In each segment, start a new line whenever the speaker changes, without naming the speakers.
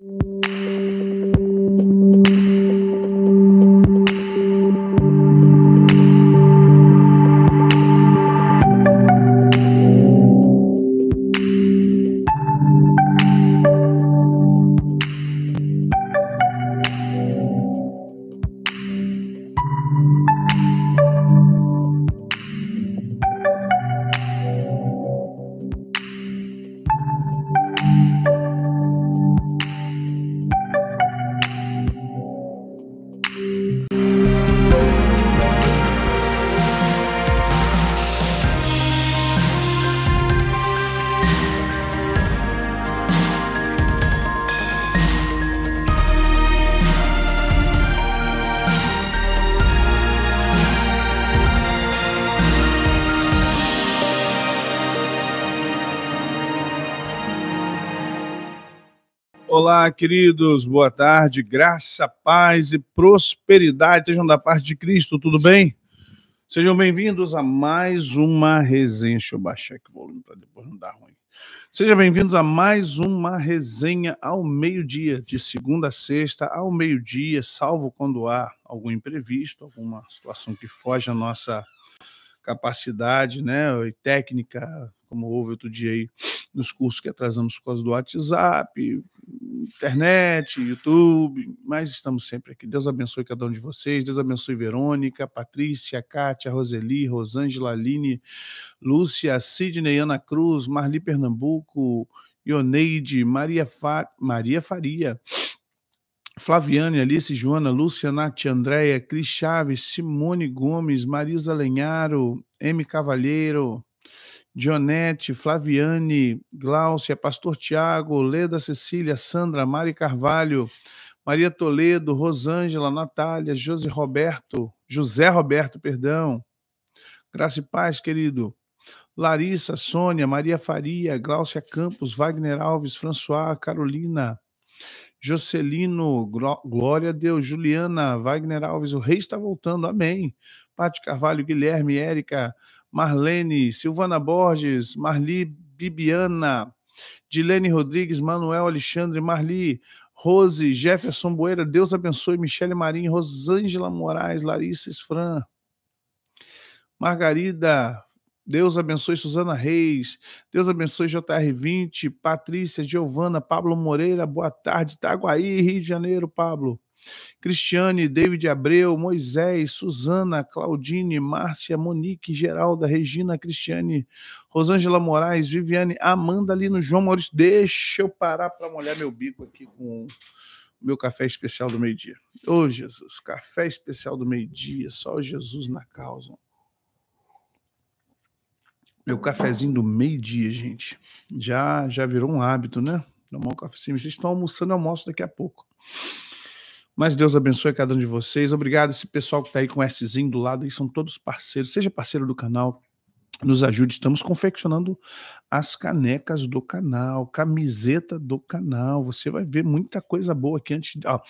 Thank you. queridos, boa tarde, graça, paz e prosperidade sejam da parte de Cristo, tudo bem? Sejam bem-vindos a mais uma resenha. Deixa eu baixar aqui o volume para depois não dar ruim. Sejam bem-vindos a mais uma resenha ao meio-dia, de segunda a sexta, ao meio-dia, salvo quando há algum imprevisto, alguma situação que foge à nossa capacidade, né, e técnica, como houve outro dia aí nos cursos que atrasamos por causa do WhatsApp, internet, YouTube, mas estamos sempre aqui. Deus abençoe cada um de vocês, Deus abençoe Verônica, Patrícia, Kátia, Roseli, Rosângela, Aline, Lúcia, Sidney, Ana Cruz, Marli Pernambuco, Ioneide, Maria, Fa... Maria Faria, Flaviane, Alice, Joana, Lúcia, Nath, Andréia, Cris Chaves, Simone Gomes, Marisa Lenharo, M. Cavalheiro, Dionete, Flaviane, Glaucia, Pastor Tiago, Leda Cecília, Sandra, Mari Carvalho, Maria Toledo, Rosângela, Natália, José Roberto, José Roberto, perdão. Graça e paz, querido. Larissa, Sônia, Maria Faria, Glaucia Campos, Wagner Alves, François, Carolina, Jocelino, Glória a Deus, Juliana, Wagner Alves, o rei está voltando, amém. Pati Carvalho, Guilherme, Érica, Marlene, Silvana Borges, Marli Bibiana, Dilene Rodrigues, Manuel Alexandre, Marli, Rose, Jefferson Boeira, Deus abençoe, Michele Marinho, Rosângela Moraes, Larissa Esfran, Margarida, Deus abençoe Suzana Reis, Deus abençoe JR20, Patrícia, Giovana, Pablo Moreira, boa tarde, Itaguaí, Rio de Janeiro, Pablo. Cristiane, David Abreu, Moisés, Suzana, Claudine, Márcia, Monique, Geralda, Regina, Cristiane, Rosângela Moraes, Viviane, Amanda ali no João Maurício. Deixa eu parar para molhar meu bico aqui com o meu café especial do meio-dia. Ô oh, Jesus, café especial do meio-dia, só Jesus na causa. Meu cafezinho do meio-dia, gente. Já já virou um hábito, né? Tomar um cafezinho. Vocês estão almoçando, eu almoço daqui a pouco. Mas Deus abençoe cada um de vocês. Obrigado esse pessoal que está aí com o Szinho do lado, aí são todos parceiros. Seja parceiro do canal, nos ajude. Estamos confeccionando as canecas do canal, camiseta do canal. Você vai ver muita coisa boa aqui antes. Ó,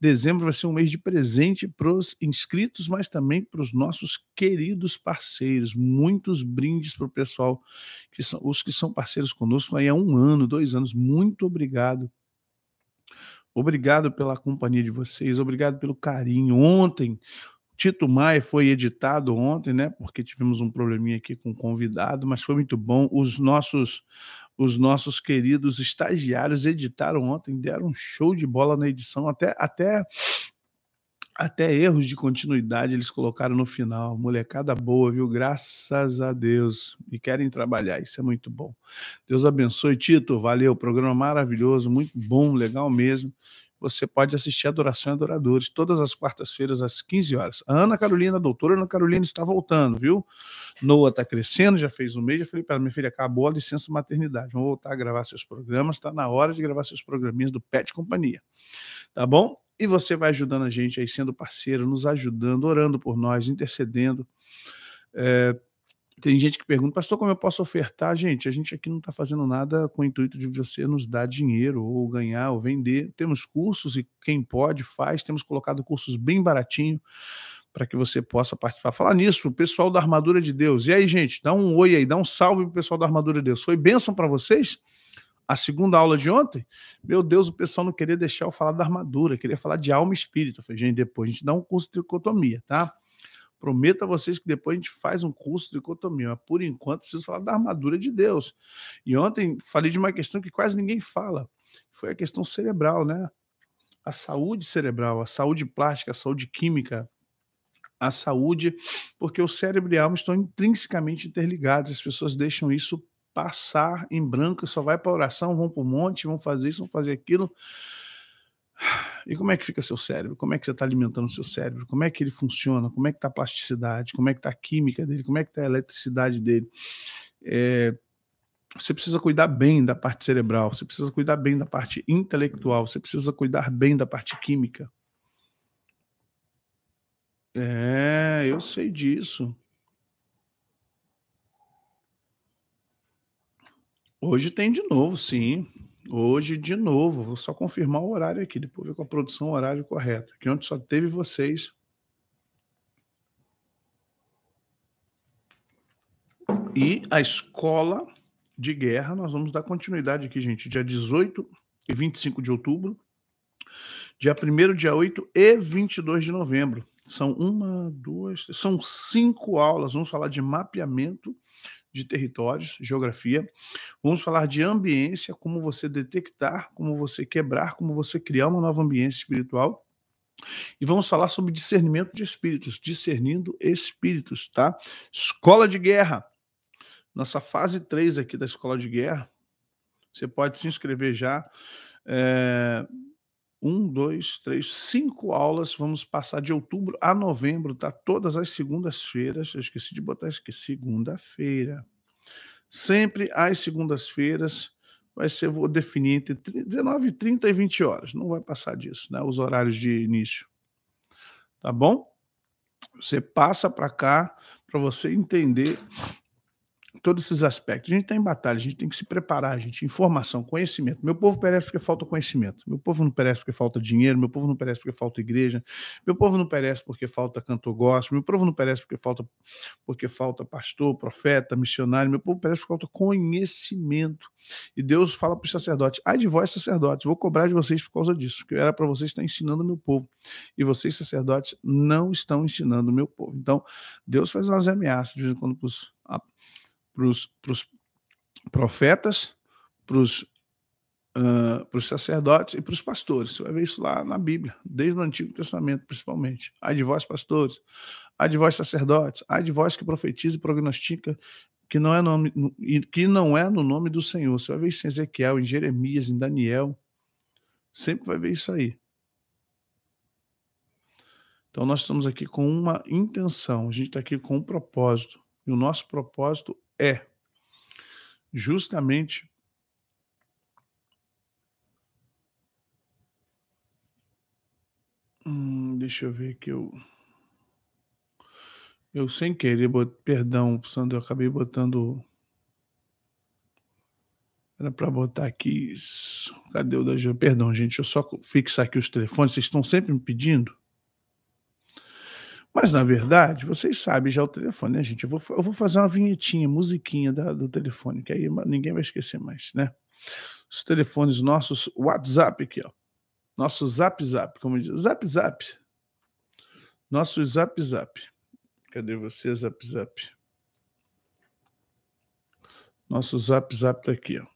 dezembro vai ser um mês de presente para os inscritos, mas também para os nossos queridos parceiros. Muitos brindes para o pessoal que são os que são parceiros conosco aí há um ano, dois anos. Muito obrigado Obrigado pela companhia de vocês, obrigado pelo carinho. Ontem, Tito Maia foi editado ontem, né? Porque tivemos um probleminha aqui com o convidado, mas foi muito bom. Os nossos os nossos queridos estagiários editaram ontem, deram um show de bola na edição, até até até erros de continuidade eles colocaram no final. Molecada boa, viu? Graças a Deus. E querem trabalhar, isso é muito bom. Deus abençoe, Tito. Valeu, programa maravilhoso, muito bom, legal mesmo. Você pode assistir Adoração e Adoradores todas as quartas-feiras às 15 horas. A Ana Carolina, a doutora Ana Carolina, está voltando, viu? Noa está crescendo, já fez um mês. Já falei para minha filha, acabou a licença maternidade. Vamos voltar a gravar seus programas. Está na hora de gravar seus programinhas do Pet Companhia. Tá bom? E você vai ajudando a gente aí, sendo parceiro, nos ajudando, orando por nós, intercedendo. É, tem gente que pergunta, pastor, como eu posso ofertar? Gente, a gente aqui não está fazendo nada com o intuito de você nos dar dinheiro, ou ganhar, ou vender. Temos cursos e quem pode faz, temos colocado cursos bem baratinho para que você possa participar. Falar nisso, o pessoal da Armadura de Deus. E aí, gente, dá um oi aí, dá um salve o pessoal da Armadura de Deus. Foi bênção para vocês? a segunda aula de ontem, meu Deus, o pessoal não queria deixar eu falar da armadura, queria falar de alma e espírito. Eu falei, gente, depois a gente dá um curso de tricotomia, tá? Prometo a vocês que depois a gente faz um curso de tricotomia, mas por enquanto preciso falar da armadura de Deus. E ontem falei de uma questão que quase ninguém fala, foi a questão cerebral, né? A saúde cerebral, a saúde plástica, a saúde química, a saúde, porque o cérebro e a alma estão intrinsecamente interligados, as pessoas deixam isso passar em branco, só vai para oração, vão para o monte, vão fazer isso, vão fazer aquilo. E como é que fica seu cérebro? Como é que você está alimentando seu cérebro? Como é que ele funciona? Como é que está a plasticidade? Como é que está a química dele? Como é que está a eletricidade dele? É, você precisa cuidar bem da parte cerebral, você precisa cuidar bem da parte intelectual, você precisa cuidar bem da parte química. É, eu sei disso. Hoje tem de novo, sim. Hoje de novo. Vou só confirmar o horário aqui, depois ver com a produção o horário correto. Que ontem só teve vocês. E a escola de guerra, nós vamos dar continuidade aqui, gente. Dia 18 e 25 de outubro. Dia 1 dia 8 e 22 de novembro. São uma, duas, são cinco aulas. Vamos falar de mapeamento de territórios, geografia. Vamos falar de ambiência, como você detectar, como você quebrar, como você criar uma nova ambiência espiritual. E vamos falar sobre discernimento de espíritos, discernindo espíritos, tá? Escola de guerra. Nossa fase 3 aqui da escola de guerra. Você pode se inscrever já. É, um, dois, três, cinco aulas. Vamos passar de outubro a novembro, tá? Todas as segundas-feiras. Eu esqueci de botar isso aqui, segunda-feira. Sempre às segundas-feiras vai ser, vou definir entre 19 30 e 20 horas. Não vai passar disso, né? Os horários de início. Tá bom? Você passa para cá para você entender todos esses aspectos. A gente está em batalha, a gente tem que se preparar, a gente. Informação, conhecimento. Meu povo perece porque falta conhecimento. Meu povo não perece porque falta dinheiro. Meu povo não perece porque falta igreja. Meu povo não perece porque falta cantor gospel. Meu povo não perece porque falta, porque falta pastor, profeta, missionário. Meu povo perece porque falta conhecimento. E Deus fala para os sacerdotes: ai de vós, sacerdotes, vou cobrar de vocês por causa disso, que era para vocês estar ensinando o meu povo. E vocês, sacerdotes, não estão ensinando o meu povo. Então, Deus faz umas ameaças de vez em quando para os para os profetas, para os uh, ah, pros sacerdotes e para os pastores. Você vai ver isso lá na Bíblia, desde o Antigo Testamento, principalmente. Ai de vós, pastores, ai de vós, sacerdotes, ai de vós que profetiza e prognostica que não é nome que não é no nome do Senhor. Você vai ver isso em Ezequiel, em Jeremias, em Daniel. Sempre vai ver isso aí. Então nós estamos aqui com uma intenção, a gente está aqui com um propósito. E o nosso propósito é justamente hum, deixa eu ver que eu eu sem querer, bot... perdão, Sandro, eu acabei botando era para botar aqui isso. Cadê o da Perdão, gente, eu só fixar aqui os telefones. Vocês estão sempre me pedindo. Mas, na verdade, vocês sabem já é o telefone, né, gente? Eu vou, eu vou fazer uma vinhetinha, musiquinha da, do telefone, que aí ninguém vai esquecer mais, né? Os telefones nossos, WhatsApp aqui, ó. Nosso Zap Zap, como diz, Zap Zap. Nosso Zap Zap. Cadê você, Zap Zap? Nosso Zap Zap tá aqui, ó.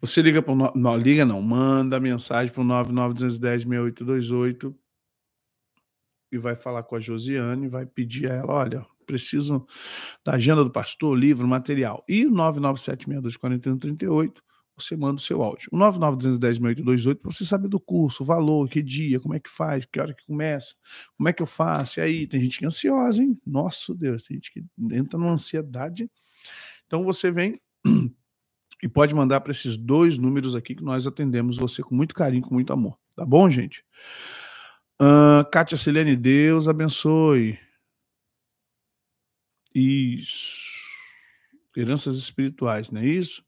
Você liga para o. Não, liga não, manda mensagem para o 99210 e vai falar com a Josiane, vai pedir a ela, olha, preciso da agenda do pastor, livro, material. E o 997624138, você manda o seu áudio. O 99210 para você saber do curso, valor, que dia, como é que faz, que hora que começa, como é que eu faço. E aí, tem gente que é ansiosa, hein? Nosso Deus, tem gente que entra numa ansiedade. Então, você vem... E pode mandar para esses dois números aqui que nós atendemos você com muito carinho, com muito amor. Tá bom, gente? Uh, Kátia Silene, Deus abençoe. Isso. Heranças espirituais, não é isso?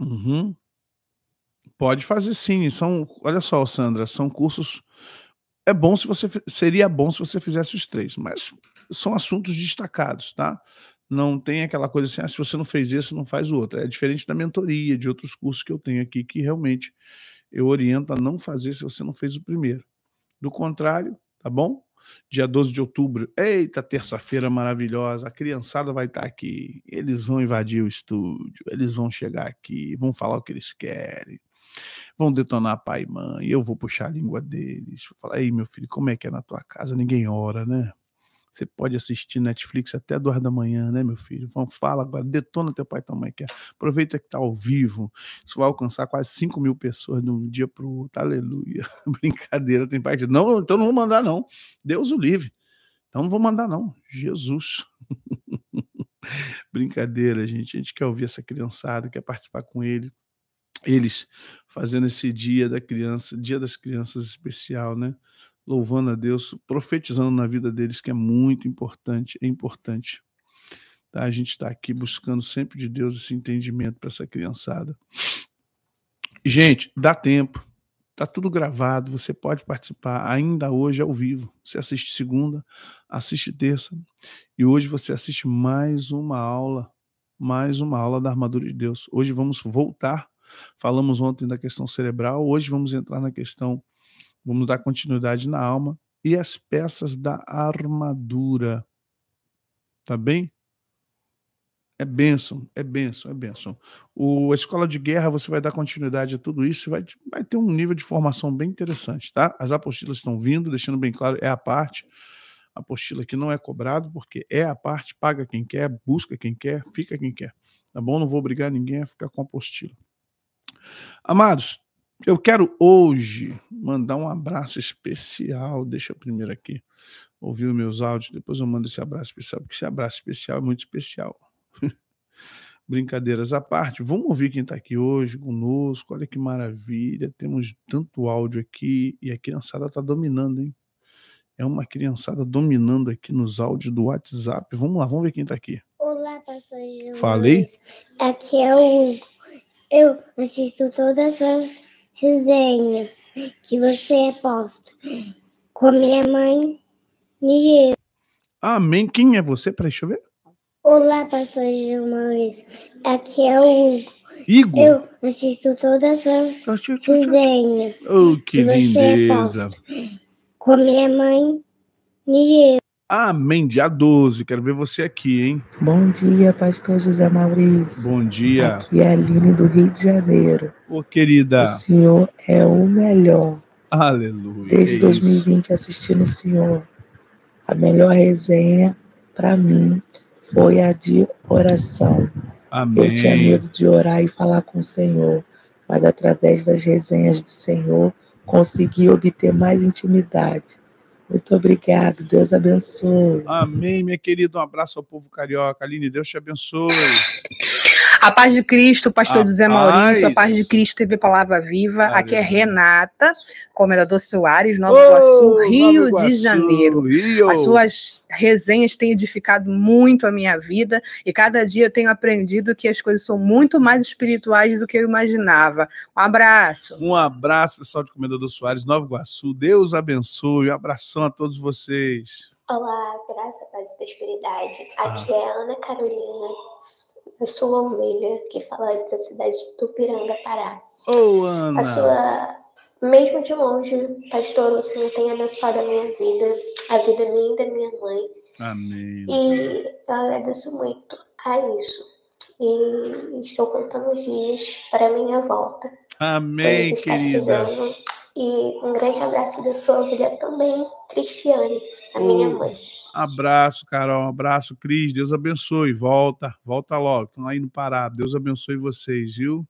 Uhum. Pode fazer sim. São, olha só, Sandra, são cursos. É bom se você seria bom se você fizesse os três, mas são assuntos destacados, tá? Não tem aquela coisa assim, ah, se você não fez esse, não faz o outro. É diferente da mentoria, de outros cursos que eu tenho aqui, que realmente eu oriento a não fazer se você não fez o primeiro. Do contrário, tá bom? Dia 12 de outubro, eita, terça-feira maravilhosa, a criançada vai estar tá aqui, eles vão invadir o estúdio, eles vão chegar aqui, vão falar o que eles querem, vão detonar pai e mãe, eu vou puxar a língua deles, vou falar, ei meu filho, como é que é na tua casa? Ninguém ora, né? Você pode assistir Netflix até duas da manhã, né, meu filho? Vamos, fala agora, detona teu pai e tua mãe, quer. É, aproveita que tá ao vivo. Isso vai alcançar quase 5 mil pessoas de um dia pro outro. Aleluia. Brincadeira, tem pai não, então não vou mandar, não. Deus o livre. Então não vou mandar, não. Jesus. Brincadeira, gente. A gente quer ouvir essa criançada, quer participar com ele. Eles fazendo esse dia da criança, dia das crianças especial, né? louvando a Deus, profetizando na vida deles, que é muito importante, é importante. Tá? A gente está aqui buscando sempre de Deus esse entendimento para essa criançada. Gente, dá tempo. Tá tudo gravado, você pode participar ainda hoje ao vivo. Você assiste segunda, assiste terça e hoje você assiste mais uma aula, mais uma aula da armadura de Deus. Hoje vamos voltar Falamos ontem da questão cerebral, hoje vamos entrar na questão Vamos dar continuidade na alma e as peças da armadura. Tá bem? É bênção, é bênção, é bênção. O, a escola de guerra, você vai dar continuidade a tudo isso, vai, vai ter um nível de formação bem interessante, tá? As apostilas estão vindo, deixando bem claro, é a parte. A apostila que não é cobrado, porque é a parte, paga quem quer, busca quem quer, fica quem quer. Tá bom? Não vou obrigar ninguém a ficar com a apostila. Amados, eu quero hoje mandar um abraço especial. Deixa eu primeiro aqui ouvir os meus áudios, depois eu mando esse abraço especial, porque esse abraço especial é muito especial. Brincadeiras à parte, vamos ouvir quem está aqui hoje conosco. Olha que maravilha, temos tanto áudio aqui e a criançada está dominando, hein? É uma criançada dominando aqui nos áudios do WhatsApp. Vamos lá, vamos ver quem está aqui. Olá, pastor Falei? Aqui é o. Eu assisto todas as resenhas que você posta com a minha mãe e eu. Amém. Ah, quem é você? Peraí, deixa eu ver. Olá, pastor Gilmar Luiz. Aqui é o Hugo.
Igor? Eu
assisto todas as ah, resenhas. Oh, que, que lindeza. Posta, com a minha mãe e eu. Amém. Dia 12, quero ver você aqui, hein? Bom dia, pastor José Maurício. Bom dia. Aqui é a Aline do Rio de Janeiro. Ô, querida. O senhor é o melhor. Aleluia. Desde 2020 isso. assistindo o senhor. A melhor resenha para mim foi a de oração. Amém. Eu tinha medo de orar e falar com o Senhor, mas através das resenhas do Senhor consegui obter mais intimidade muito obrigado, Deus abençoe. Amém, minha querida. Um abraço ao povo carioca. Aline, Deus te abençoe. A paz de Cristo, pastor José Maurício, a paz de Cristo, TV Palavra Viva. Aqui é Renata, comendador Soares, Nova oh, Iguaçu, Rio Nova Iguaçu, de Janeiro. Rio. As suas resenhas têm edificado muito a minha vida e cada dia eu tenho aprendido que as coisas são muito mais espirituais do que eu imaginava. Um abraço. Um abraço, pessoal de Comendador Soares, Nova Iguaçu. Deus abençoe. Um abração a todos vocês. Olá, graça, paz e prosperidade. Aqui ah. é Ana Carolina a sua ovelha, que fala da cidade de Tupiranga, Pará. Oh, Ana. A sua, mesmo de longe, pastor, o Senhor tem abençoado a minha vida, a vida minha e da minha mãe. Amém. E eu agradeço muito a isso. E estou contando os dias para minha volta. Amém, querida. E um grande abraço da sua ovelha também, Cristiane, a minha oh. mãe. Abraço, Carol. Abraço, Cris. Deus abençoe. Volta, volta logo. Estão aí no Pará. Deus abençoe vocês, viu?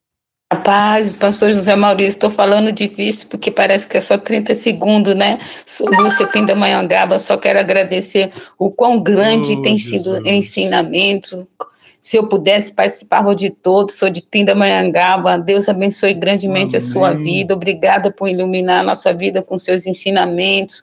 Rapaz, pastor José Maurício, estou falando difícil porque parece que é só 30 segundos, né? Sou Lúcia Pindamonhangaba, só quero agradecer o quão grande oh, tem Jesus. sido o ensinamento. Se eu pudesse participar de todos, sou de Pindamonhangaba. Deus abençoe grandemente Amém. a sua vida. Obrigada por iluminar a nossa vida com seus ensinamentos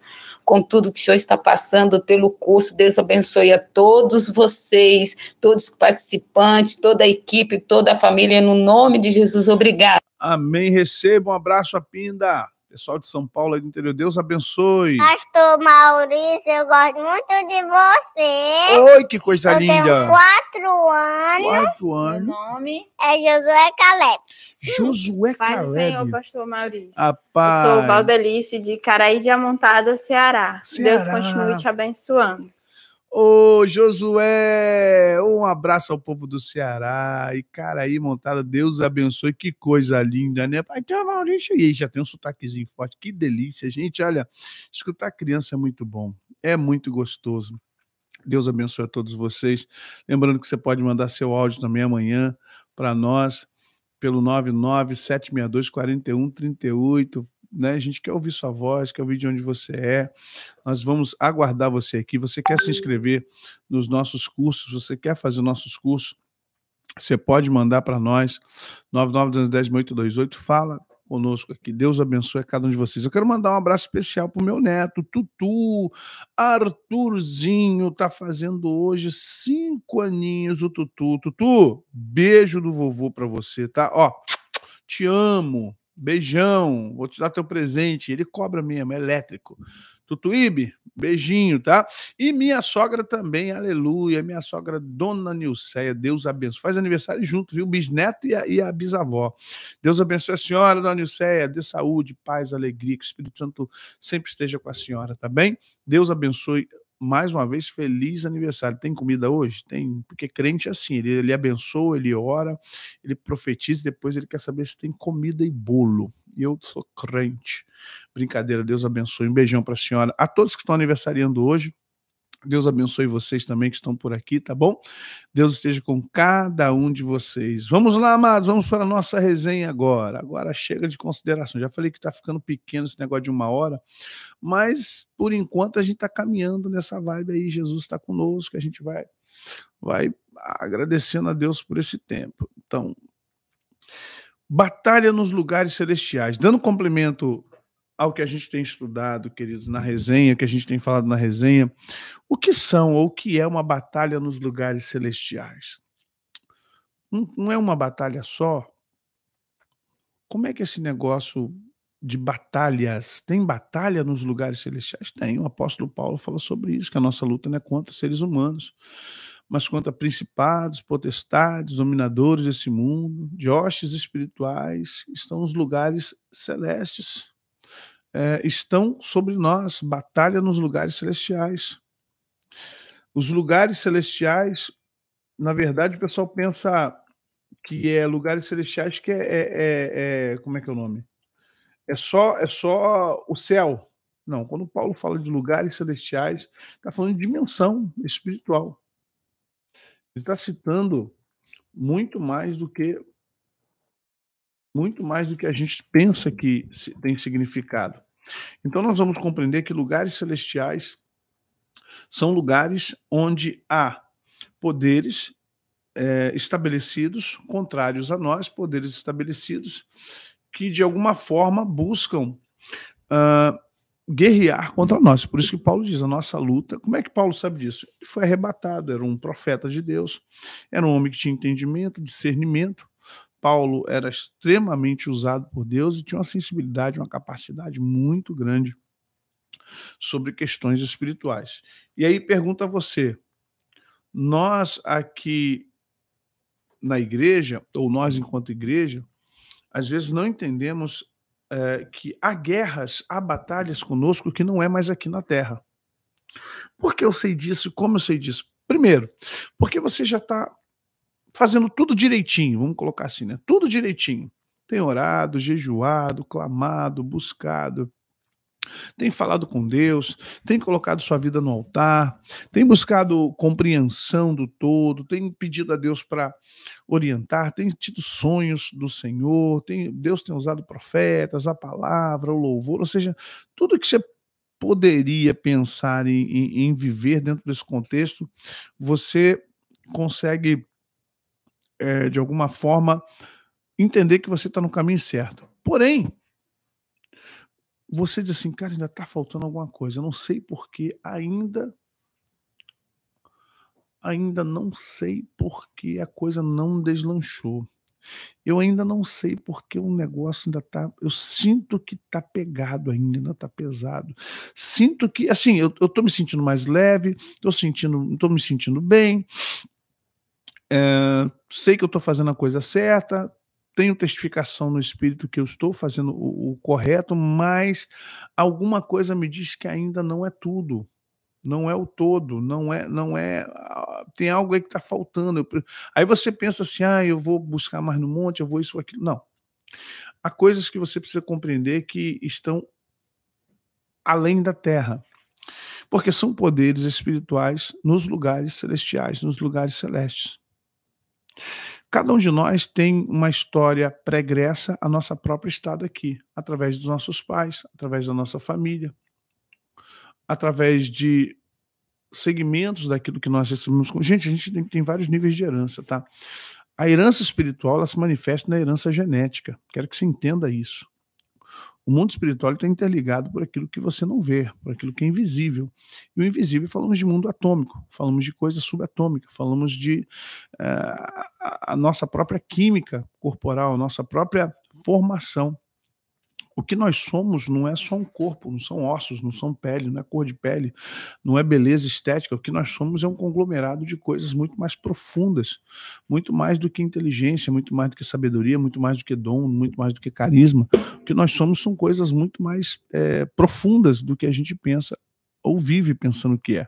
com tudo que o senhor está passando pelo curso. Deus abençoe a todos vocês, todos os participantes, toda a equipe, toda a família, no nome de Jesus. Obrigado. Amém. Receba um abraço, a Pinda. Pessoal de São Paulo e do interior, Deus abençoe. Pastor Maurício, eu gosto muito de você. Oi, que coisa eu linda. Eu tenho quatro anos. Quatro anos. Meu nome é Josué Caleb. Josué Paz Caleb. Paz Senhor, pastor Maurício. Eu sou Valdelice de Caraí de Amontada, Ceará. Ceará. Deus continue te abençoando. Ô, Josué, um abraço ao povo do Ceará. E cara aí, montada, Deus abençoe. Que coisa linda, né? Pai, então, aí, já tem um sotaquezinho forte. Que delícia, gente. Olha, escutar criança é muito bom. É muito gostoso. Deus abençoe a todos vocês. Lembrando que você pode mandar seu áudio também amanhã para nós pelo 997624138 né? A gente quer ouvir sua voz, quer ouvir de onde você é. Nós vamos aguardar você aqui. Você quer se inscrever nos nossos cursos? Você quer fazer nossos cursos? Você pode mandar para nós, 99210-828, fala conosco aqui. Deus abençoe a cada um de vocês. Eu quero mandar um abraço especial pro meu neto, Tutu. Arthurzinho tá fazendo hoje cinco aninhos o Tutu. Tutu, beijo do vovô para você, tá? Ó, te amo beijão, vou te dar teu presente. Ele cobra mesmo, é elétrico. Tutuíbe, beijinho, tá? E minha sogra também, aleluia, minha sogra Dona Nilceia, Deus abençoe. Faz aniversário junto, viu? Bisneto e a, e a bisavó. Deus abençoe a senhora, Dona Nilceia, dê saúde, paz, alegria, que o Espírito Santo sempre esteja com a senhora, tá bem? Deus abençoe mais uma vez, feliz aniversário. Tem comida hoje? Tem, porque crente é assim, ele, ele abençoa, ele ora, ele profetiza, depois ele quer saber se tem comida e bolo. E eu sou crente. Brincadeira, Deus abençoe. Um beijão para a senhora. A todos que estão aniversariando hoje, Deus abençoe vocês também que estão por aqui, tá bom? Deus esteja com cada um de vocês. Vamos lá, amados, vamos para a nossa resenha agora. Agora chega de consideração. Já falei que está ficando pequeno esse negócio de uma hora, mas por enquanto a gente está caminhando nessa vibe aí. Jesus está conosco, a gente vai, vai agradecendo a Deus por esse tempo. Então, batalha nos lugares celestiais. Dando complemento ao que a gente tem estudado, queridos, na resenha, que a gente tem falado na resenha, o que são ou o que é uma batalha nos lugares celestiais? Não, não é uma batalha só? Como é que esse negócio de batalhas, tem batalha nos lugares celestiais? Tem, o apóstolo Paulo fala sobre isso, que a nossa luta não é contra seres humanos, mas contra principados, potestades, dominadores desse mundo, de hostes espirituais, estão nos lugares celestes é, estão sobre nós, batalha nos lugares celestiais. Os lugares celestiais, na verdade, o pessoal pensa que é lugares celestiais que é, é, é, é como é que é o nome? É só é só o céu. Não, quando Paulo fala de lugares celestiais, está falando de dimensão espiritual. Ele está citando muito mais do que muito mais do que a gente pensa que tem significado. Então, nós vamos compreender que lugares celestiais são lugares onde há poderes é, estabelecidos contrários a nós, poderes estabelecidos que de alguma forma buscam uh, guerrear contra nós. Por isso que Paulo diz: a nossa luta. Como é que Paulo sabe disso? Ele foi arrebatado, era um profeta de Deus, era um homem que tinha entendimento, discernimento, Paulo era extremamente usado por Deus e tinha uma sensibilidade, uma capacidade muito grande sobre questões espirituais. E aí pergunta a você: nós aqui na igreja, ou nós enquanto igreja, às vezes não entendemos é, que há guerras, há batalhas conosco que não é mais aqui na terra. Por que eu sei disso? Como eu sei disso? Primeiro, porque você já está fazendo tudo direitinho, vamos colocar assim, né? Tudo direitinho. Tem orado, jejuado, clamado, buscado, tem falado com Deus, tem colocado sua vida no altar, tem buscado compreensão do todo, tem pedido a Deus para orientar, tem tido sonhos do Senhor, tem, Deus tem usado profetas, a palavra, o louvor, ou seja, tudo que você poderia pensar em, em, em viver dentro desse contexto, você consegue é, de alguma forma, entender que você está no caminho certo. Porém, você diz assim, cara, ainda está faltando alguma coisa. Eu não sei porque ainda. Ainda não sei porque a coisa não deslanchou. Eu ainda não sei porque o negócio ainda está. Eu sinto que está pegado ainda, ainda tá pesado. Sinto que, assim, eu, estou me sentindo mais leve, Estou sentindo, estou me sentindo bem. Eh, sei que eu estou fazendo a coisa certa, tenho testificação no espírito que eu estou fazendo o, o, correto, mas alguma coisa me diz que ainda não é tudo, não é o todo, não é, não é, tem algo aí que está faltando. Eu, aí você pensa assim, ah, eu vou buscar mais no monte, eu vou isso, aquilo. Não. Há coisas que você precisa compreender que estão além da terra porque são poderes espirituais nos lugares celestiais, nos lugares celestes. Cada um de nós tem uma história pregressa à nossa própria estada aqui, através dos nossos pais, através da nossa família, através de segmentos daquilo que nós recebemos. Gente, a gente tem, tem vários níveis de herança, tá? A herança espiritual ela se manifesta na herança genética. Quero que você entenda isso. O mundo espiritual está interligado por aquilo que você não vê, por aquilo que é invisível. E o invisível falamos de mundo atômico, falamos de coisa subatômica, falamos de eh, a nossa própria química corporal, a nossa própria formação. O que nós somos não é só um corpo, não são ossos, não são pele, não é cor de pele, não é beleza estética. O que nós somos é um conglomerado de coisas muito mais profundas, muito mais do que inteligência, muito mais do que sabedoria, muito mais do que dom, muito mais do que carisma. O que nós somos são coisas muito mais é, profundas do que a gente pensa ou vive pensando que é.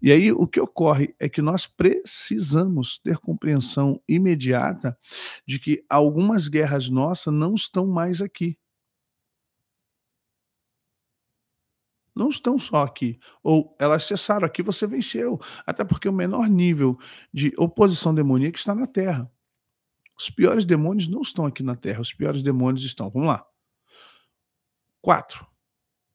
E aí o que ocorre é que nós precisamos ter compreensão imediata de que algumas guerras nossas não estão mais aqui. não estão só aqui, ou elas cessaram aqui, você venceu. Até porque o menor nível de oposição demoníaca está na Terra. Os piores demônios não estão aqui na Terra, os piores demônios estão. Vamos lá. Quatro.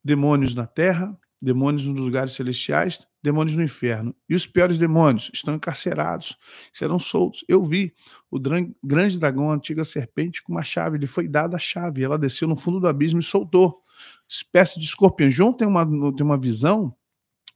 Demônios na Terra, demônios nos lugares celestiais, demônios no inferno. E os piores demônios estão encarcerados, serão soltos. Eu vi o grande dragão, a antiga serpente, com uma chave. Ele foi dada a chave, ela desceu no fundo do abismo e soltou espécie de escorpião. João tem uma, tem uma visão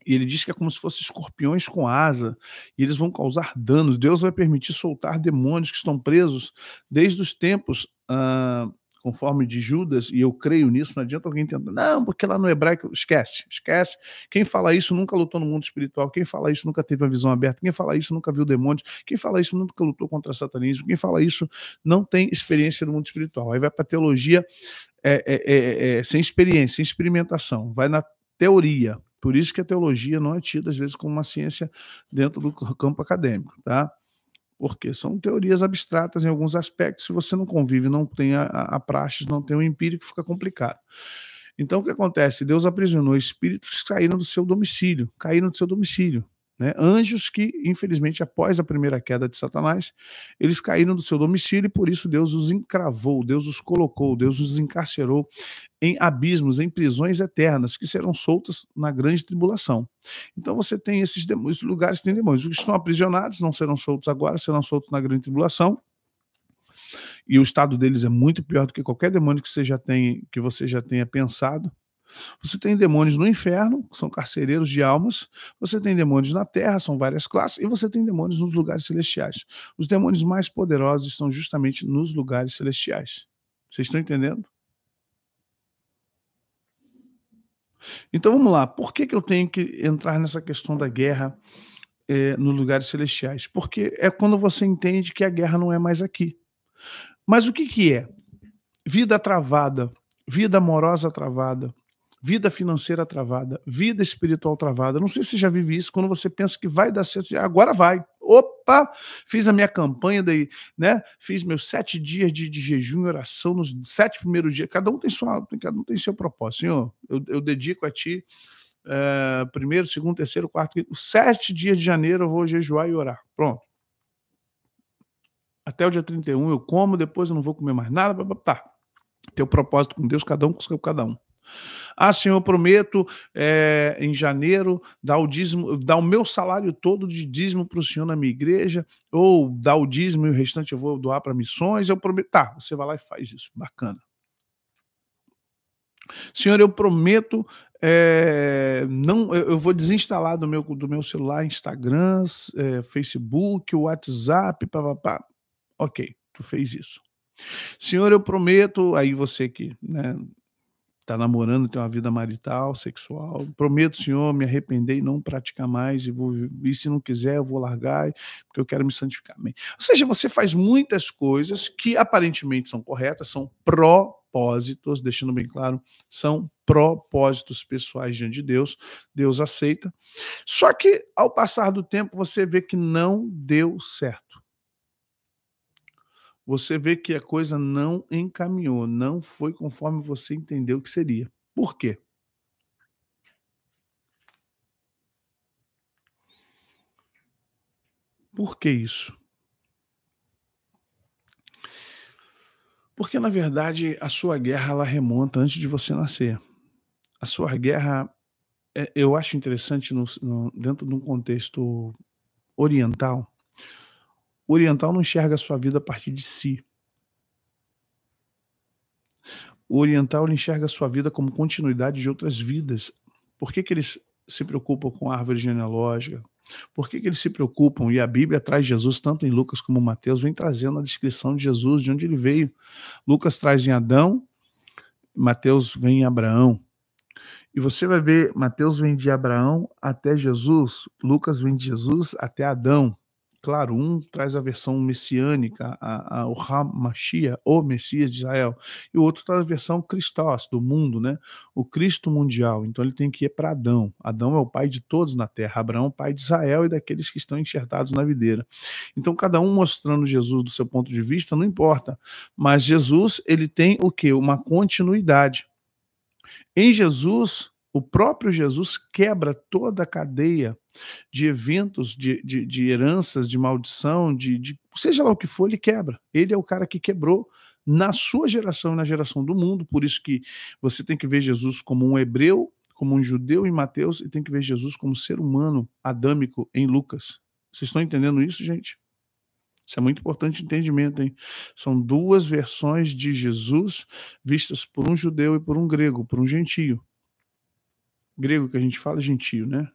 e ele diz que é como se fossem escorpiões com asa, e eles vão causar danos. Deus vai permitir soltar demônios que estão presos desde os tempos, ah, conforme de Judas, e eu creio nisso, não adianta alguém tentar, não, porque lá no hebraico, esquece, esquece. Quem fala isso nunca lutou no mundo espiritual, quem fala isso nunca teve a visão aberta, quem fala isso nunca viu demônios, quem fala isso nunca lutou contra satanismo, quem fala isso não tem experiência no mundo espiritual. Aí vai para teologia é é, é, é, é, sem experiência, sem experimentação, vai na teoria. Por isso que a teologia não é tida, às vezes, como uma ciência dentro do campo acadêmico, tá? Porque são teorias abstratas em alguns aspectos. Se você não convive, não tem a, a praxis, não tem o empírico, fica complicado. Então, o que acontece? Deus aprisionou espíritos que caíram do seu domicílio, caíram do seu domicílio. Né? Anjos que, infelizmente, após a primeira queda de Satanás, eles caíram do seu domicílio e por isso Deus os encravou, Deus os colocou, Deus os encarcerou em abismos, em prisões eternas, que serão soltas na grande tribulação. Então você tem esses, demônios, esses lugares que demônios. Os que estão aprisionados não serão soltos agora, serão soltos na grande tribulação e o estado deles é muito pior do que qualquer demônio que você já que você já tenha pensado. Você tem demônios no inferno, que são carcereiros de almas. Você tem demônios na terra, são várias classes. E você tem demônios nos lugares celestiais. Os demônios mais poderosos estão justamente nos lugares celestiais. Vocês estão entendendo? Então vamos lá. Por que, que eu tenho que entrar nessa questão da guerra eh, nos lugares celestiais? Porque é quando você entende que a guerra não é mais aqui. Mas o que, que é? Vida travada, vida amorosa travada, vida financeira travada, vida espiritual travada. Não sei se você já vive isso, quando você pensa que vai dar certo, ah, agora vai. Opa! Fiz a minha campanha daí, né? Fiz meus sete dias de, de jejum e oração nos sete primeiros dias. Cada um tem sua, cada um tem seu propósito. Senhor, eu, eu dedico a ti eh, primeiro, segundo, terceiro, quarto, quinto, sete dias de janeiro eu vou jejuar e orar. Pronto. Até o dia 31 eu como, depois eu não vou comer mais nada. Tá. Teu propósito com Deus, cada um com cada um. Ah, senhor, prometo é, em janeiro dar o dízimo, dar o meu salário todo de dízimo para o senhor na minha igreja, ou dar o dízimo e o restante eu vou doar para missões. Eu prometo. Tá, você vai lá e faz isso. Bacana. Senhor, eu prometo é, não, eu vou desinstalar do meu, do meu celular Instagram, é, eh, Facebook, WhatsApp, papapá. Ok, tu fez isso. Senhor, eu prometo, aí você que né, está namorando, tem uma vida marital, sexual. Prometo, Senhor, me arrepender e não praticar mais. E, vou, e se não quiser, eu vou largar, porque eu quero me santificar. Amém. Ou seja, você faz muitas coisas que aparentemente são corretas, são propósitos, deixando bem claro, são propósitos pessoais diante de Deus. Deus aceita. Só que, ao passar do tempo, você vê que não deu certo você vê que a coisa não encaminhou, não foi conforme você entendeu que seria. Por quê? Por que isso? Porque, na verdade, a sua guerra ela remonta antes de você nascer. A sua guerra, é, eu acho interessante dentro de um contexto oriental, o oriental não enxerga a sua vida a partir de si. O oriental enxerga a sua vida como continuidade de outras vidas. Por que, que eles se preocupam com a árvore genealógica? Por que, que eles se preocupam? E a Bíblia traz Jesus, tanto em Lucas como em Mateus, vem trazendo a descrição de Jesus, de onde ele veio. Lucas traz em Adão, Mateus vem em Abraão. E você vai ver, Mateus vem de Abraão até Jesus, Lucas vem de Jesus até Adão claro, um traz a versão messiânica, a, a, o Hamashia, o Messias de Israel, e o outro traz a versão Christos, do mundo, né? o Cristo mundial. Então ele tem que ir para Adão. Adão é o pai de todos na terra, Abraão, pai de Israel e daqueles que estão enxertados na videira. Então cada um mostrando Jesus do seu ponto de vista, não importa, mas Jesus ele tem o que? Uma continuidade. Em Jesus, o próprio Jesus quebra toda a cadeia de eventos, de, de, de heranças, de maldição, de, de seja lá o que for, ele quebra. Ele é o cara que quebrou na sua geração e na geração do mundo. Por isso que você tem que ver Jesus como um hebreu, como um judeu em Mateus, e tem que ver Jesus como ser humano adâmico em Lucas. Vocês estão entendendo isso, gente? Isso é muito importante entendimento, hein? São duas versões de Jesus vistas por um judeu e por um grego, por um gentio grego que a gente fala é gentio, né?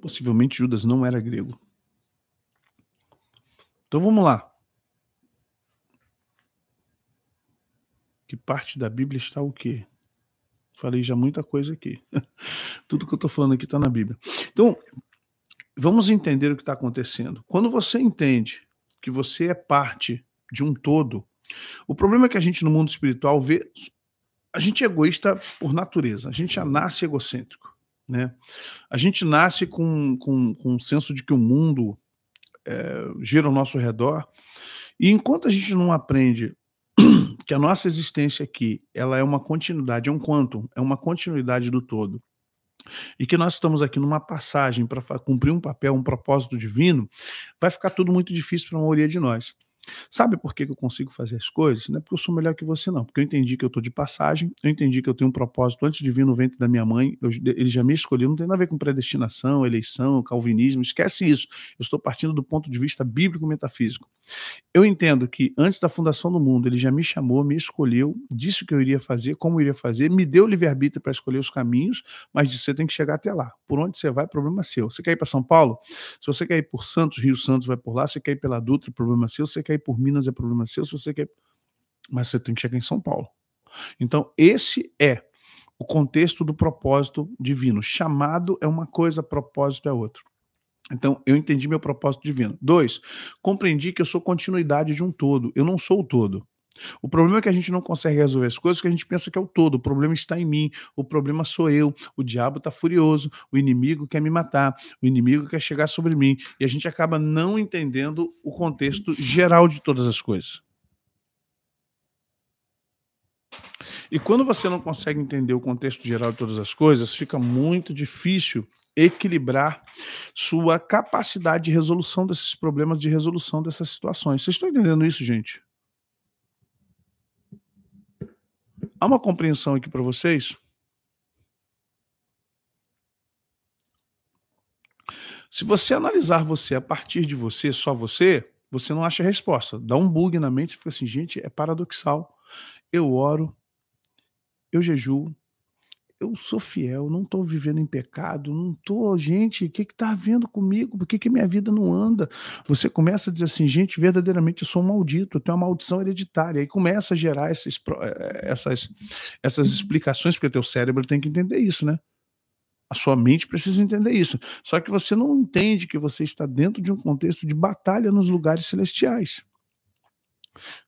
Possivelmente Judas não era grego. Então vamos lá. Que parte da Bíblia está o quê? Falei já muita coisa aqui. Tudo que eu estou falando aqui está na Bíblia. Então, vamos entender o que está acontecendo. Quando você entende que você é parte de um todo, o problema é que a gente no mundo espiritual vê a gente é egoísta por natureza, a gente já nasce egocêntrico. Né? A gente nasce com, com, com um senso de que o mundo é, gira ao nosso redor, e enquanto a gente não aprende que a nossa existência aqui ela é uma continuidade, é um quantum, é uma continuidade do todo, e que nós estamos aqui numa passagem para cumprir um papel, um propósito divino, vai ficar tudo muito difícil para a maioria de nós. Sabe por que, eu consigo fazer as coisas? Não é porque eu sou melhor que você, não. Porque eu entendi que eu estou de passagem, eu entendi que eu tenho um propósito antes de vir no ventre da minha mãe, eu, ele já me escolheu, não tem nada a ver com predestinação, eleição, calvinismo, esquece isso. Eu estou partindo do ponto de vista bíblico-metafísico. Eu entendo que antes da fundação do mundo, ele já me chamou, me escolheu, disse o que eu iria fazer, como eu iria fazer, me deu livre-arbítrio para escolher os caminhos, mas você tem que chegar até lá. Por onde você vai, problema seu. Você quer ir para São Paulo? Se você quer ir por Santos, Rio Santos, vai por lá. Você quer ir pela Dutra, problema seu. Você quer quer ir por Minas é problema seu, se você quer. Mas você tem que chegar em São Paulo. Então, esse é o contexto do propósito divino. Chamado é uma coisa, propósito é outro Então, eu entendi meu propósito divino. Dois, compreendi que eu sou continuidade de um todo, eu não sou o todo. O problema é que a gente não consegue resolver as coisas que a gente pensa que é o todo. O problema está em mim, o problema sou eu, o diabo está furioso, o inimigo quer me matar, o inimigo quer chegar sobre mim. E a gente acaba não entendendo o contexto geral de todas as coisas. E quando você não consegue entender o contexto geral de todas as coisas, fica muito difícil equilibrar sua capacidade de resolução desses problemas, de resolução dessas situações. Vocês estão entendendo isso, gente? Há uma compreensão aqui para vocês? Se você analisar você a partir de você, só você, você não acha a resposta. Dá um bug na mente e fica assim, gente, é paradoxal. Eu oro, eu jejuo, eu sou fiel, não estou vivendo em pecado, não estou, gente, o que está havendo comigo? Por que, que minha vida não anda? Você começa a dizer assim, gente, verdadeiramente eu sou um maldito, eu tenho uma maldição hereditária. E começa a gerar eh, eh, essas, essas, essas uhum. explicações, porque teu cérebro tem que entender isso, né? A sua mente precisa entender isso. Só que você não entende que você está dentro de um contexto de batalha nos lugares celestiais.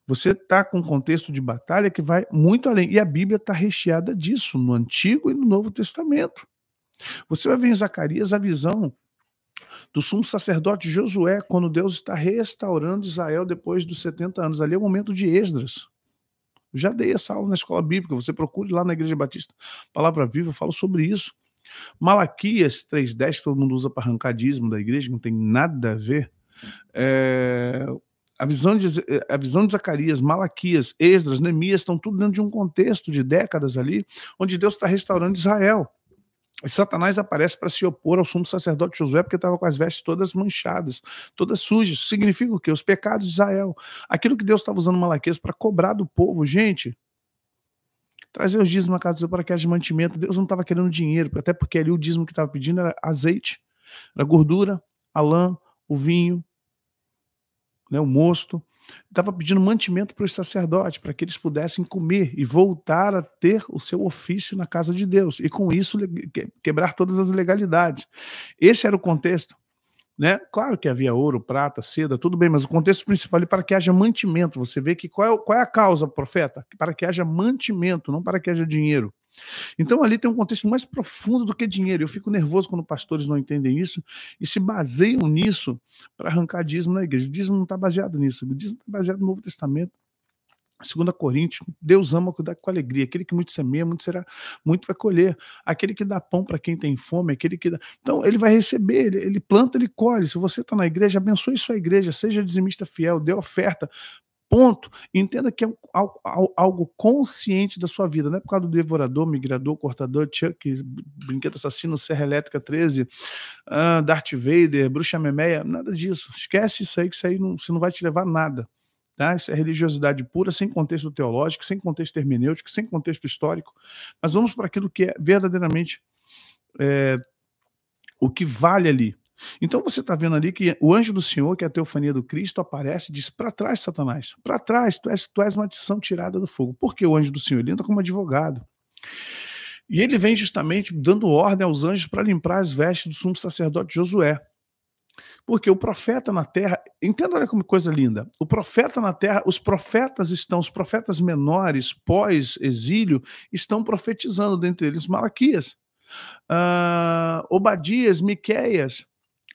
Você está com um contexto de batalha que vai muito além. E a Bíblia está recheada disso, no Antigo e no Novo Testamento. Você vai ver em Zacarias a visão do sumo sacerdote Josué, quando Deus está restaurando Israel depois dos 70 anos. Ali é o momento de Esdras. já dei essa aula na escola bíblica, você procure lá na Igreja Batista, Palavra Viva, eu falo sobre isso. Malaquias 3.10, que todo mundo usa para arrancar dízimo da igreja, não tem nada a ver. É, a visão de, eh, a visão de Zacarias, Malaquias, Esdras, Neemias estão tudo dentro de um contexto de décadas ali, onde Deus está restaurando Israel. E Satanás aparece para se opor ao sumo sacerdote Josué, porque estava com as vestes todas manchadas, todas sujas. Significa o quê? Os pecados de Israel. Aquilo que Deus estava usando Malaquias para cobrar do povo, gente, trazer os dízimos na casa do seu para que haja de mantimento. Deus não estava querendo dinheiro, até porque ali o dízimo que estava pedindo era azeite, era gordura, a lã, o vinho, né, o mosto, estava pedindo mantimento para os sacerdotes, para que eles pudessem comer e voltar a ter o seu ofício na casa de Deus, e com isso quebrar todas as legalidades. Esse era o contexto. Né? Claro que havia ouro, prata, seda, tudo bem, mas o contexto principal é para que haja mantimento. Você vê que qual é, qual é a causa, profeta? Para que haja mantimento, não para que haja dinheiro. Então ali tem um contexto mais profundo do que dinheiro. Eu fico nervoso quando pastores não entendem isso e se baseiam nisso para arrancar dízimo na igreja. O dízimo não está baseado nisso, o dízimo está baseado no Novo Testamento. Segunda Coríntios, Deus ama cuidar com alegria. Aquele que muito semeia, muito será, muito vai colher. Aquele que dá pão para quem tem fome, aquele que dá. Então, ele vai receber, ele, ele planta, ele colhe. Se você está na igreja, abençoe sua igreja, seja dizimista fiel, dê oferta, ponto, entenda que é algo consciente da sua vida, não é por causa do devorador, migrador, cortador, Chuck, brinquedo assassino, Serra Elétrica 13, uh, ah, Darth Vader, Bruxa Memeia, nada disso. Esquece isso aí, que isso aí não, isso não vai te levar a nada. Tá? Isso é religiosidade pura, sem contexto teológico, sem contexto hermenêutico, sem contexto histórico. Mas vamos para aquilo que é verdadeiramente é, o que vale ali. Então você está vendo ali que o anjo do Senhor, que é a teofania do Cristo, aparece e diz: para trás, Satanás, para trás, tu és, tu és uma adição tirada do fogo. Porque o anjo do Senhor ele entra como advogado. E ele vem justamente dando ordem aos anjos para limpar as vestes do sumo sacerdote Josué. Porque o profeta na terra, entenda olha como coisa linda. O profeta na terra, os profetas estão, os profetas menores, pós-exílio, estão profetizando, dentre eles Malaquias, uh, Obadias, Miqueias,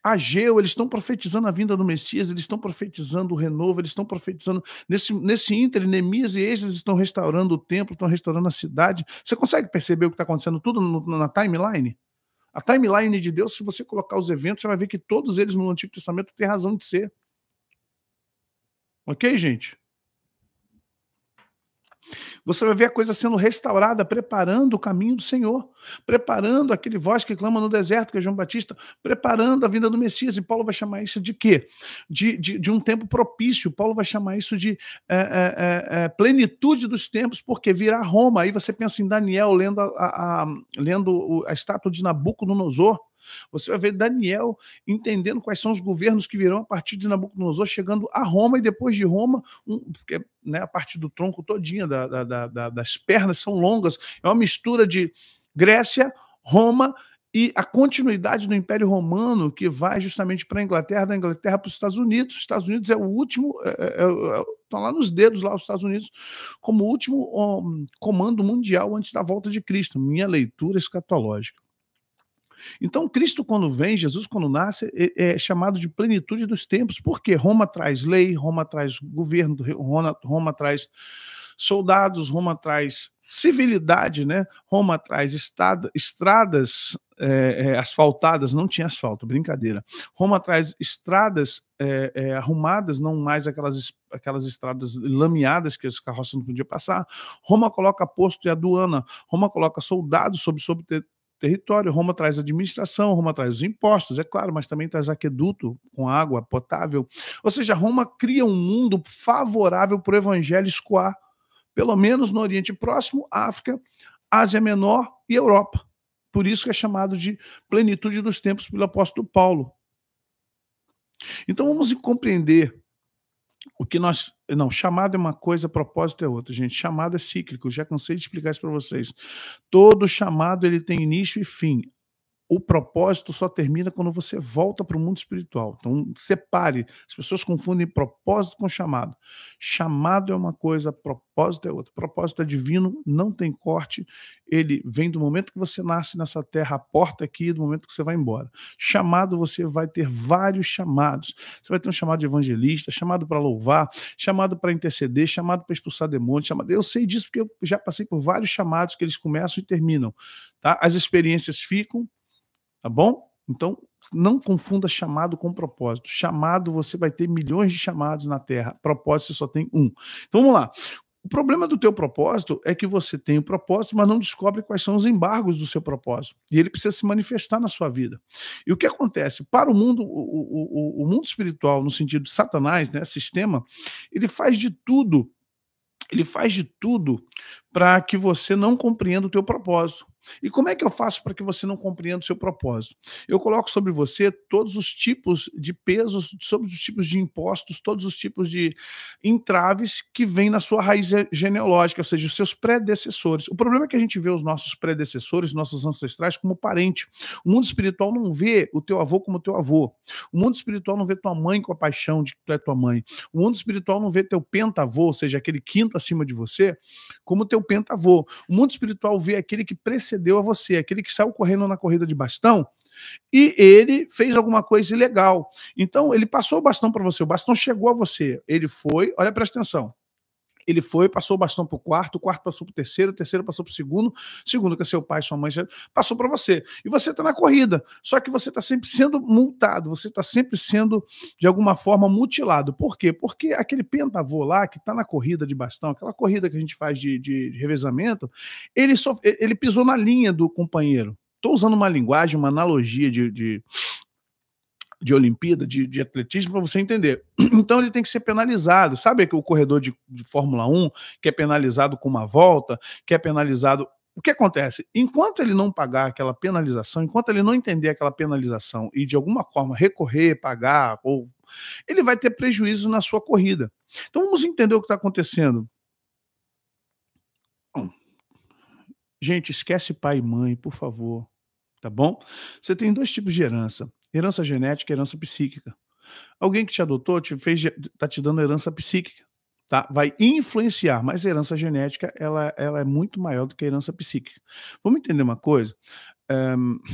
Ageu, eles estão profetizando a vinda do Messias, eles estão profetizando o renovo, eles estão profetizando. Nesse, nesse Neemias e Êxodo estão restaurando o templo, estão restaurando a cidade. Você consegue perceber o que está acontecendo tudo no, na timeline? A timeline de Deus, se você colocar os eventos, você vai ver que todos eles no Antigo Testamento têm razão de ser. Ok, gente? Você vai ver a coisa sendo restaurada, preparando o caminho do Senhor, preparando aquele voz que clama no deserto, que é João Batista, preparando a vinda do Messias. E Paulo vai chamar isso de quê? De, de, de um tempo propício. Paulo vai chamar isso de é, é, é, é plenitude dos tempos, porque virá Roma. Aí você pensa em Daniel lendo a, a, a lendo a estátua de Nabucodonosor. Você vai ver Daniel entendendo quais são os governos que virão a partir de Nabucodonosor, chegando a Roma e depois de Roma, um, porque né, a parte do tronco todinha da, da, da, das pernas são longas. É uma mistura de Grécia, Roma e a continuidade do Império Romano que vai justamente para a Inglaterra, da Inglaterra para os Estados Unidos. Os Estados Unidos é o último, estão é, é, é, tá lá nos dedos lá os Estados Unidos como o último um, comando mundial antes da volta de Cristo. Minha leitura escatológica. Então, Cristo, quando vem, Jesus, quando nasce, é, é chamado de plenitude dos tempos, porque Roma traz lei, Roma traz governo, Roma, Roma traz soldados, Roma traz civilidade, né? Roma traz estradas é, é, asfaltadas, não tinha asfalto, brincadeira. Roma traz estradas é, é arrumadas, não mais aquelas, aquelas estradas lameadas que os carroças não podiam passar. Roma coloca posto e aduana, Roma coloca soldados sob, sob território, Roma traz administração, Roma traz os impostos, é claro, mas também traz aqueduto com água potável. Ou seja, Roma cria um mundo favorável para o evangelho escoar, pelo menos no Oriente Próximo, África, Ásia Menor e Europa. Por isso que é chamado de plenitude dos tempos pelo apóstolo Paulo. Então vamos compreender o que nós. Não, chamado é uma coisa, propósito é outra, gente. Chamado é cíclico, já cansei de explicar isso para vocês. Todo chamado ele tem início e fim o propósito só termina quando você volta para o mundo espiritual. Então, separe. As pessoas confundem propósito com chamado. Chamado é uma coisa, propósito é outra. Propósito é divino, não tem corte. Ele vem do momento que você nasce nessa terra, a porta aqui, do momento que você vai embora. Chamado, você vai ter vários chamados. Você vai ter um chamado de evangelista, chamado para louvar, chamado para interceder, chamado para expulsar demônios. Chamado... Eu sei disso porque eu já passei por vários chamados que eles começam e terminam. Tá? As experiências ficam Tá bom? Então, não confunda chamado com propósito. Chamado, você vai ter milhões de chamados na Terra. Propósito, você só tem um. Então, vamos lá. O problema do teu propósito é que você tem o propósito, mas não descobre quais são os embargos do seu propósito. E ele precisa se manifestar na sua vida. E o que acontece? Para o mundo, o, o, o mundo espiritual, no sentido de Satanás, né, sistema, ele faz de tudo, ele faz de tudo para que você não compreenda o teu propósito. E como é que eu faço para que você não compreenda o seu propósito? Eu coloco sobre você todos os tipos de pesos, todos os tipos de impostos, todos os tipos de entraves que vêm na sua raiz genealógica, ou seja, os seus predecessores. O problema é que a gente vê os nossos predecessores, nossos ancestrais, como parente. O mundo espiritual não vê o teu avô como teu avô. O mundo espiritual não vê tua mãe com a paixão de que tu é tua mãe. O mundo espiritual não vê teu pentavô, ou seja, aquele quinto acima de você, como teu pentavô. O mundo espiritual vê aquele que precede deu a você, aquele que saiu correndo na corrida de bastão e ele fez alguma coisa ilegal. Então, ele passou o bastão para você, o bastão chegou a você, ele foi, olha, presta atenção, ele foi, passou o bastão para o quarto, o quarto passou para o terceiro, o terceiro passou para o segundo, o segundo, que é seu pai, sua mãe, passou para você. E você está na corrida, só que você está sempre sendo multado, você está sempre sendo, de alguma forma, mutilado. Por quê? Porque aquele pentavô lá, que está na corrida de bastão, aquela corrida que a gente faz de, de, revezamento, ele, ele pisou na linha do companheiro. Estou usando uma linguagem, uma analogia de, de de Olimpíada, de, de atletismo, para você entender. Então ele tem que ser penalizado. Sabe que o corredor de, de Fórmula 1, que é penalizado com uma volta, que é penalizado o que acontece? Enquanto ele não pagar aquela penalização, enquanto ele não entender aquela penalização e de alguma forma recorrer, pagar, ou ele vai ter prejuízo na sua corrida. Então vamos entender o que está acontecendo. Bom, gente, esquece pai e mãe, por favor. Tá bom? Você tem dois tipos de herança. Herança genética, herança psíquica. Alguém que te adotou te fez, tá te dando herança psíquica, tá? Vai influenciar, mas herança genética ela, ela é muito maior do que a herança psíquica. Vamos entender uma coisa. Um, eh,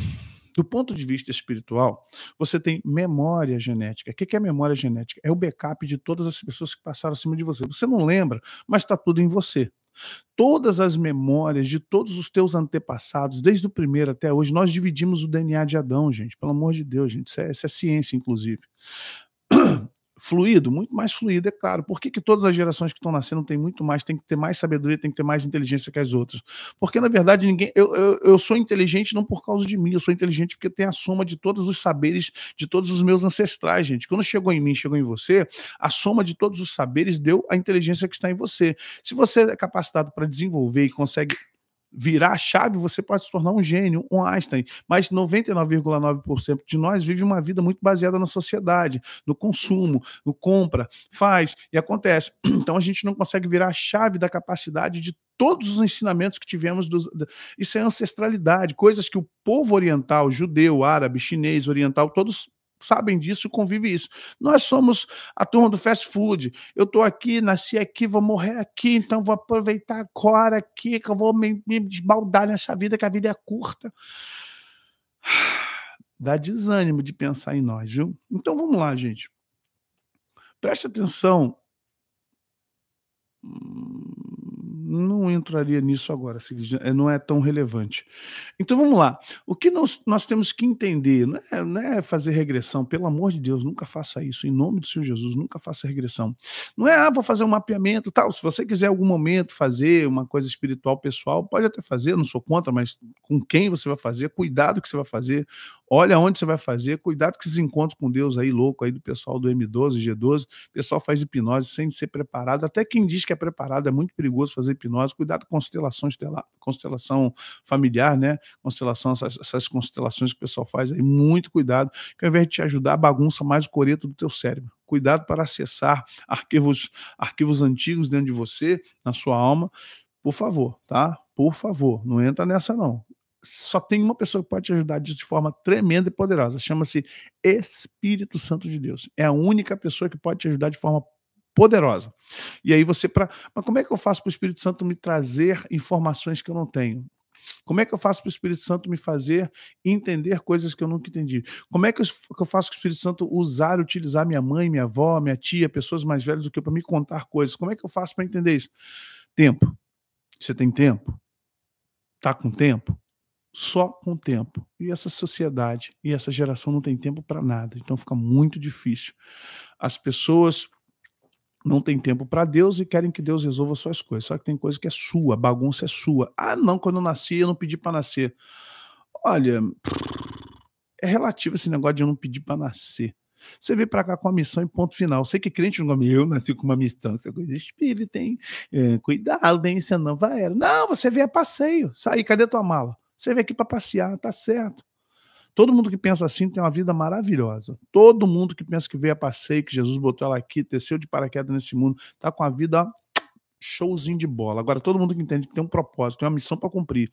do ponto de vista espiritual, você tem memória genética. O que é memória genética? É o backup de todas as pessoas que passaram acima de você. Você não lembra, mas está tudo em você. Todas as memórias de todos os teus antepassados, desde o primeiro até hoje, nós dividimos o DNA de Adão, gente. Pelo amor de Deus, gente. Isso é, isso é ciência, inclusive fluido, muito mais fluido, é claro. Por que, que todas as gerações que estão nascendo têm muito mais, tem que ter mais sabedoria, tem que ter mais inteligência que as outras? Porque, na verdade, ninguém. Eu, eu, eu sou inteligente não por causa de mim, eu sou inteligente porque tem a soma de todos os saberes de todos os meus ancestrais, gente. Quando chegou em mim, chegou em você, a soma de todos os saberes deu a inteligência que está em você. Se você é capacitado para desenvolver e consegue virar a chave, você pode se tornar um gênio, um Einstein. Mas 99,9% de nós vive uma vida muito baseada na sociedade, no consumo, no compra, faz e acontece. Então a gente não consegue virar a chave da capacidade de todos os ensinamentos que tivemos. Dos, isso é ancestralidade, coisas que o povo oriental, judeu, árabe, chinês, oriental, todos sabem disso e convivem isso. Nós somos a turma do fast food. Eu estou aqui, nasci aqui, vou morrer aqui, então vou aproveitar agora aqui, que eu vou me, me desbaldar nessa vida, que a vida é curta. Dá desânimo de pensar em nós, viu? Então vamos lá, gente. Preste atenção. Hum não entraria nisso agora, eh, não é tão relevante. Então vamos lá. O que nós, nós temos que entender não é, não é, fazer regressão, pelo amor de Deus, nunca faça isso, em nome do Senhor Jesus, nunca faça regressão. Não é, ah, vou fazer um mapeamento tal. Se você quiser em algum momento fazer uma coisa espiritual pessoal, pode até fazer, não sou contra, mas com quem você vai fazer, cuidado que você vai fazer, olha onde você vai fazer, cuidado que esses encontros com Deus aí, louco, aí do pessoal do M12, G12, o pessoal faz hipnose sem ser preparado. Até quem diz que é preparado é muito perigoso fazer hipnose, cuidado com constelação estelar, constelação familiar, né? Constelação, essas, essas, constelações que o pessoal faz aí, muito cuidado, que ao invés de te ajudar, bagunça mais o coreto do teu cérebro. Cuidado para acessar arquivos, arquivos antigos dentro de você, na sua alma. Por favor, tá? Por favor, não entra nessa não só tem uma pessoa que pode te ajudar disso de forma tremenda e poderosa. Chama-se Espírito Santo de Deus. É a única pessoa que pode te ajudar de forma poderosa. E aí você para, mas como é que eu faço para o Espírito Santo me trazer informações que eu não tenho? Como é que eu faço para o Espírito Santo me fazer entender coisas que eu nunca entendi? Como é que eu, faço para o Espírito Santo usar, utilizar minha mãe, minha avó, minha tia, pessoas mais velhas do que eu para me contar coisas? Como é que eu faço para entender isso? Tempo. Você tem tempo? Tá com tempo? Só com tempo. E essa sociedade e essa geração não tem tempo para nada. Então fica muito difícil. As pessoas não tem tempo para Deus e querem que Deus resolva suas coisas. Só que tem coisa que é sua, bagunça é sua. Ah, não, quando eu nasci, eu não pedi para nascer. Olha, é relativo esse negócio de eu não pedir para nascer. Você veio para cá com a missão e ponto final. Sei que crente não eu nasci com uma missão, essa coisa é espírita, hein? É, cuidado, hein? Você não vai. Não, você veio a passeio. Sai, cadê tua mala? Você veio aqui para passear, tá certo. Todo mundo que pensa assim tem uma vida maravilhosa. Todo mundo que pensa que veio a passeio, que Jesus botou ela aqui, teceu de paraquedas nesse mundo, tá com a vida showzinho de bola. Agora, todo mundo que entende que tem um propósito, tem uma missão para cumprir.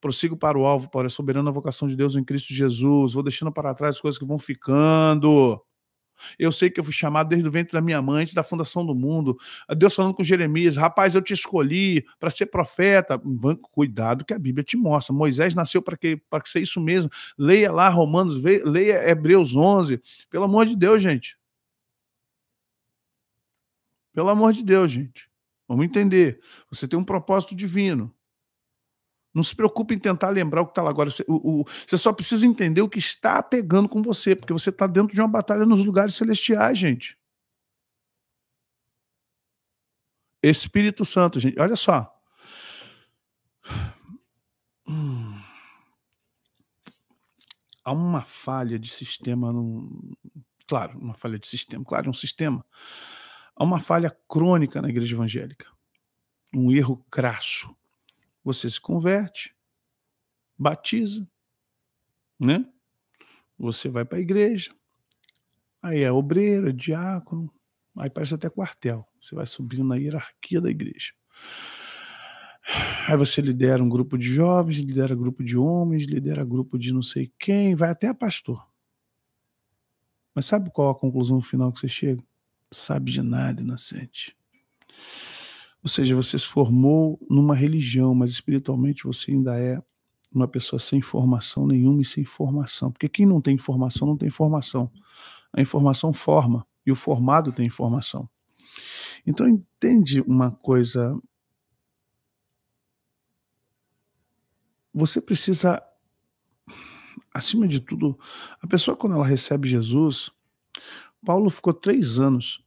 Prossigo para o alvo, para é a soberana vocação de Deus em Cristo Jesus. Vou deixando para trás as coisas que vão ficando. Eu sei que eu fui chamado desde o ventre da minha mãe, antes da fundação do mundo. Ah, Deus falando com Jeremias, rapaz, eu te escolhi para ser profeta. Cuidado que a Bíblia te mostra. Moisés nasceu para que para ser isso mesmo. Leia lá Romanos, leia Hebreus 11. Pelo amor de Deus, gente. Pelo amor de Deus, gente. Vamos entender. Você tem um propósito divino. Não se preocupe em tentar lembrar o que está lá agora. Você, o, o, você só precisa entender o que está pegando com você, porque você está dentro de uma batalha nos lugares celestiais, gente. Espírito Santo, gente. Olha só. Há uma falha de sistema. No... Claro, uma falha de sistema. Claro, é um sistema. Há uma falha crônica na igreja evangélica. Um erro crasso você se converte, batiza, né? Você vai para a igreja, aí é obreiro, é diácono, aí parece até quartel. Você vai subindo na hierarquia da igreja. Aí você lidera um grupo de jovens, lidera grupo de homens, lidera grupo de não sei quem, vai até pastor. Mas sabe qual a conclusão final que você chega? Sabe de nada, inocente. Ou seja, você se formou numa religião, mas espiritualmente você ainda é uma pessoa sem formação nenhuma e sem formação. Porque quem não tem informação não tem formação. A informação forma e o formado tem informação. Então entende uma coisa. Você precisa, acima de tudo, a pessoa quando ela recebe Jesus, Paulo ficou três anos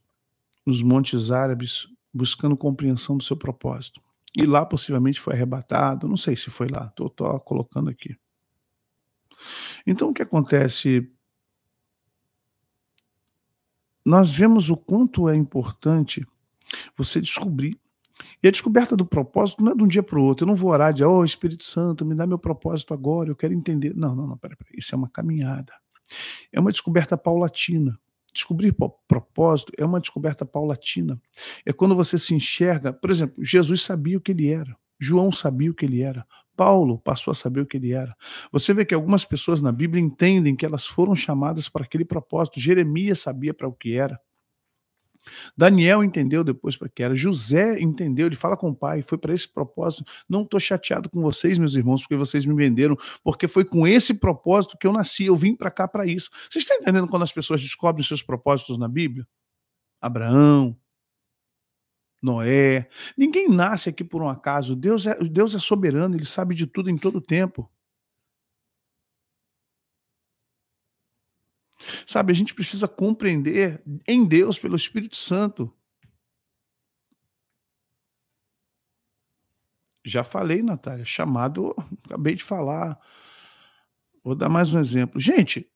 nos montes árabes buscando compreensão do seu propósito. E lá possivelmente foi arrebatado, não sei se foi lá, estou colocando aqui. Então o que acontece? Nós vemos o quanto é importante você descobrir. E a descoberta do propósito não é de um dia para o outro. Eu não vou orar e dizer, oh Espírito Santo, me dá meu propósito agora, eu quero entender. Não, não, não, peraí, pera. Isso é uma caminhada. É uma descoberta paulatina. Descobrir propósito é uma descoberta paulatina. É quando você se enxerga, por exemplo, Jesus sabia o que ele era, João sabia o que ele era, Paulo passou a saber o que ele era. Você vê que algumas pessoas na Bíblia entendem que elas foram chamadas para aquele propósito. Jeremias sabia para o que era. Daniel entendeu depois para que era. José entendeu, ele fala com o pai, foi para esse propósito. Não estou chateado com vocês, meus irmãos, porque vocês me venderam, porque foi com esse propósito que eu nasci, eu vim para cá para isso. Vocês estão entendendo quando as pessoas descobrem seus propósitos na Bíblia? Abraão, Noé. Ninguém nasce aqui por um acaso. Deus é, Deus é soberano, ele sabe de tudo em todo tempo. Sabe, a gente precisa compreender em Deus, pelo Espírito Santo. Já falei, Natália, chamado, acabei de falar. Vou dar mais um exemplo. Gente,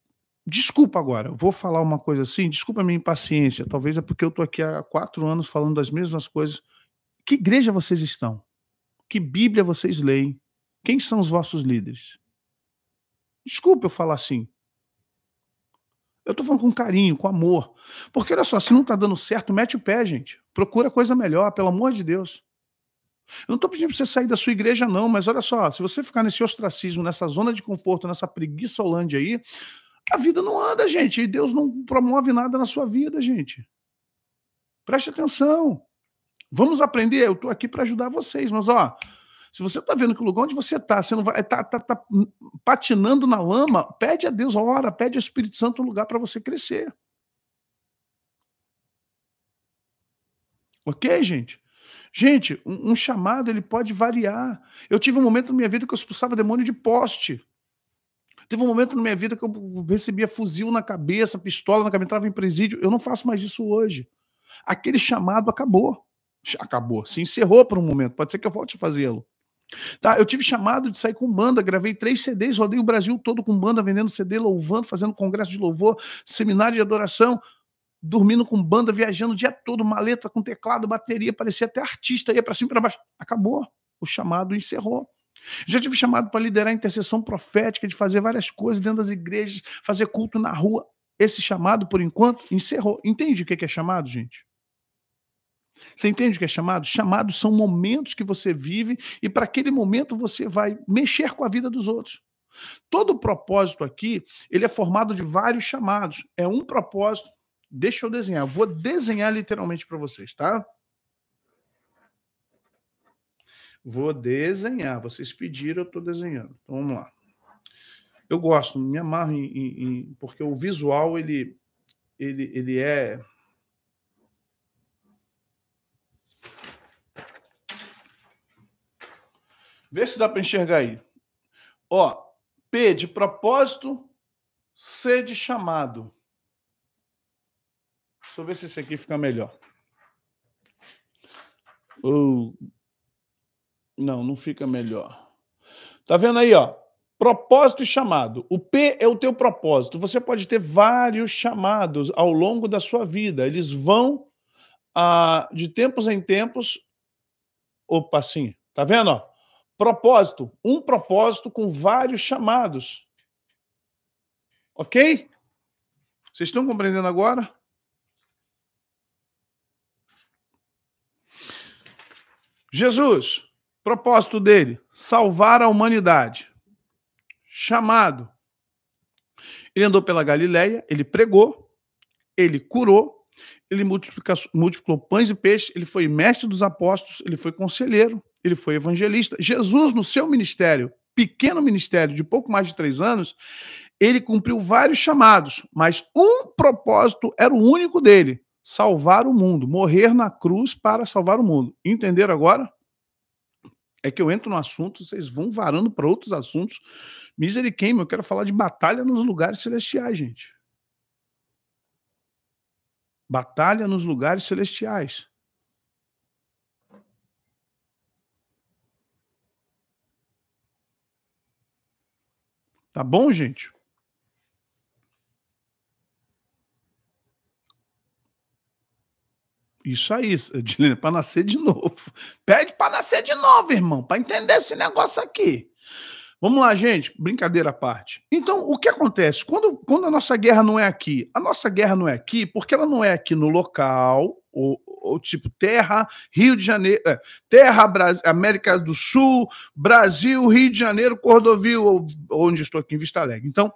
desculpa agora, vou falar uma coisa assim, desculpa a minha impaciência, talvez é porque eu estou aqui há quatro anos falando das mesmas coisas. Que igreja vocês estão? Que Bíblia vocês leem? Quem são os vossos líderes? Desculpa eu falar assim, eu estou falando com carinho, com amor. Porque olha só, se não está dando certo, mete o pé, gente. Procura coisa melhor, pelo amor de Deus. Eu não estou pedindo para você sair da sua igreja, não, mas olha só, se você ficar nesse ostracismo, nessa zona de conforto, nessa preguiça holândia aí, a vida não anda, gente. E Deus não promove nada na sua vida, gente. Preste atenção. Vamos aprender. Eu estou aqui para ajudar vocês, mas ó, se você está vendo que o lugar onde você está, você não vai tá, tá, tá, patinando na lama, pede a Deus a hora, pede ao Espírito Santo um lugar para você crescer. Ok, gente? Gente, um, um, chamado ele pode variar. Eu tive um momento na minha vida que eu expulsava demônio de poste. Teve um momento na minha vida que eu recebia fuzil na cabeça, pistola na cabeça, entrava em presídio. Eu não faço mais isso hoje. Aquele chamado acabou. Acabou, se encerrou por um momento. Pode ser que eu volte a fazê-lo. Tá, eu tive chamado de sair com banda, gravei três CDs, rodei o Brasil todo com banda, vendendo CD, louvando, fazendo congresso de louvor, seminário de adoração, dormindo com banda, viajando o dia todo, maleta com teclado, bateria, parecia até artista, ia para cima e para baixo. Acabou. O chamado encerrou. Já tive chamado para liderar a intercessão profética, de fazer várias coisas dentro das igrejas, fazer culto na rua. Esse chamado, por enquanto, encerrou. Entende o que é chamado, gente? Você entende o que é chamado? Chamados são momentos que você vive e para aquele momento você vai mexer com a vida dos outros. Todo o propósito aqui, ele é formado de vários chamados. É um propósito. Deixa eu desenhar. Vou desenhar literalmente para vocês, tá? Vou desenhar. Vocês pediram, eu estou desenhando. Então, vamos lá. Eu gosto, me amarro em, em, em, porque o visual ele, ele, ele é Vê se dá para enxergar aí. Ó, P de propósito, C de chamado. Deixa eu ver se esse aqui fica melhor. Ou... Não, não fica melhor. Tá vendo aí, ó? Propósito e chamado. O P é o teu propósito. Você pode ter vários chamados ao longo da sua vida. Eles vão ah, de tempos em tempos. Opa, sim. Tá vendo? Ó? Propósito. Um propósito com vários chamados. Ok? Vocês estão compreendendo agora? Jesus, propósito dele, salvar a humanidade. Chamado. Ele andou pela Galileia, ele pregou, ele curou, ele multiplicou pães e peixes, ele foi mestre dos apóstolos, ele foi conselheiro, ele foi evangelista. Jesus, no seu ministério, pequeno ministério de pouco mais de três anos, ele cumpriu vários chamados, mas um propósito era o único dele: salvar o mundo, morrer na cruz para salvar o mundo. Entenderam agora? É que eu entro no assunto, vocês vão varando para outros assuntos. Misericórdia, eu quero falar de batalha nos lugares celestiais, gente. Batalha nos lugares celestiais. Tá bom, gente? Isso aí, Edilene, para nascer de novo. Pede para nascer de novo, irmão, para entender esse negócio aqui. Vamos lá, gente, brincadeira à parte. Então, o que acontece? Quando, quando a nossa guerra não é aqui? A nossa guerra não é aqui porque ela não é aqui no local, ou, tipo terra, Rio de Janeiro, é, terra, Brasil, América do Sul, Brasil, Rio de Janeiro, Cordovil, ou, onde estou aqui em Vista Alegre. Então,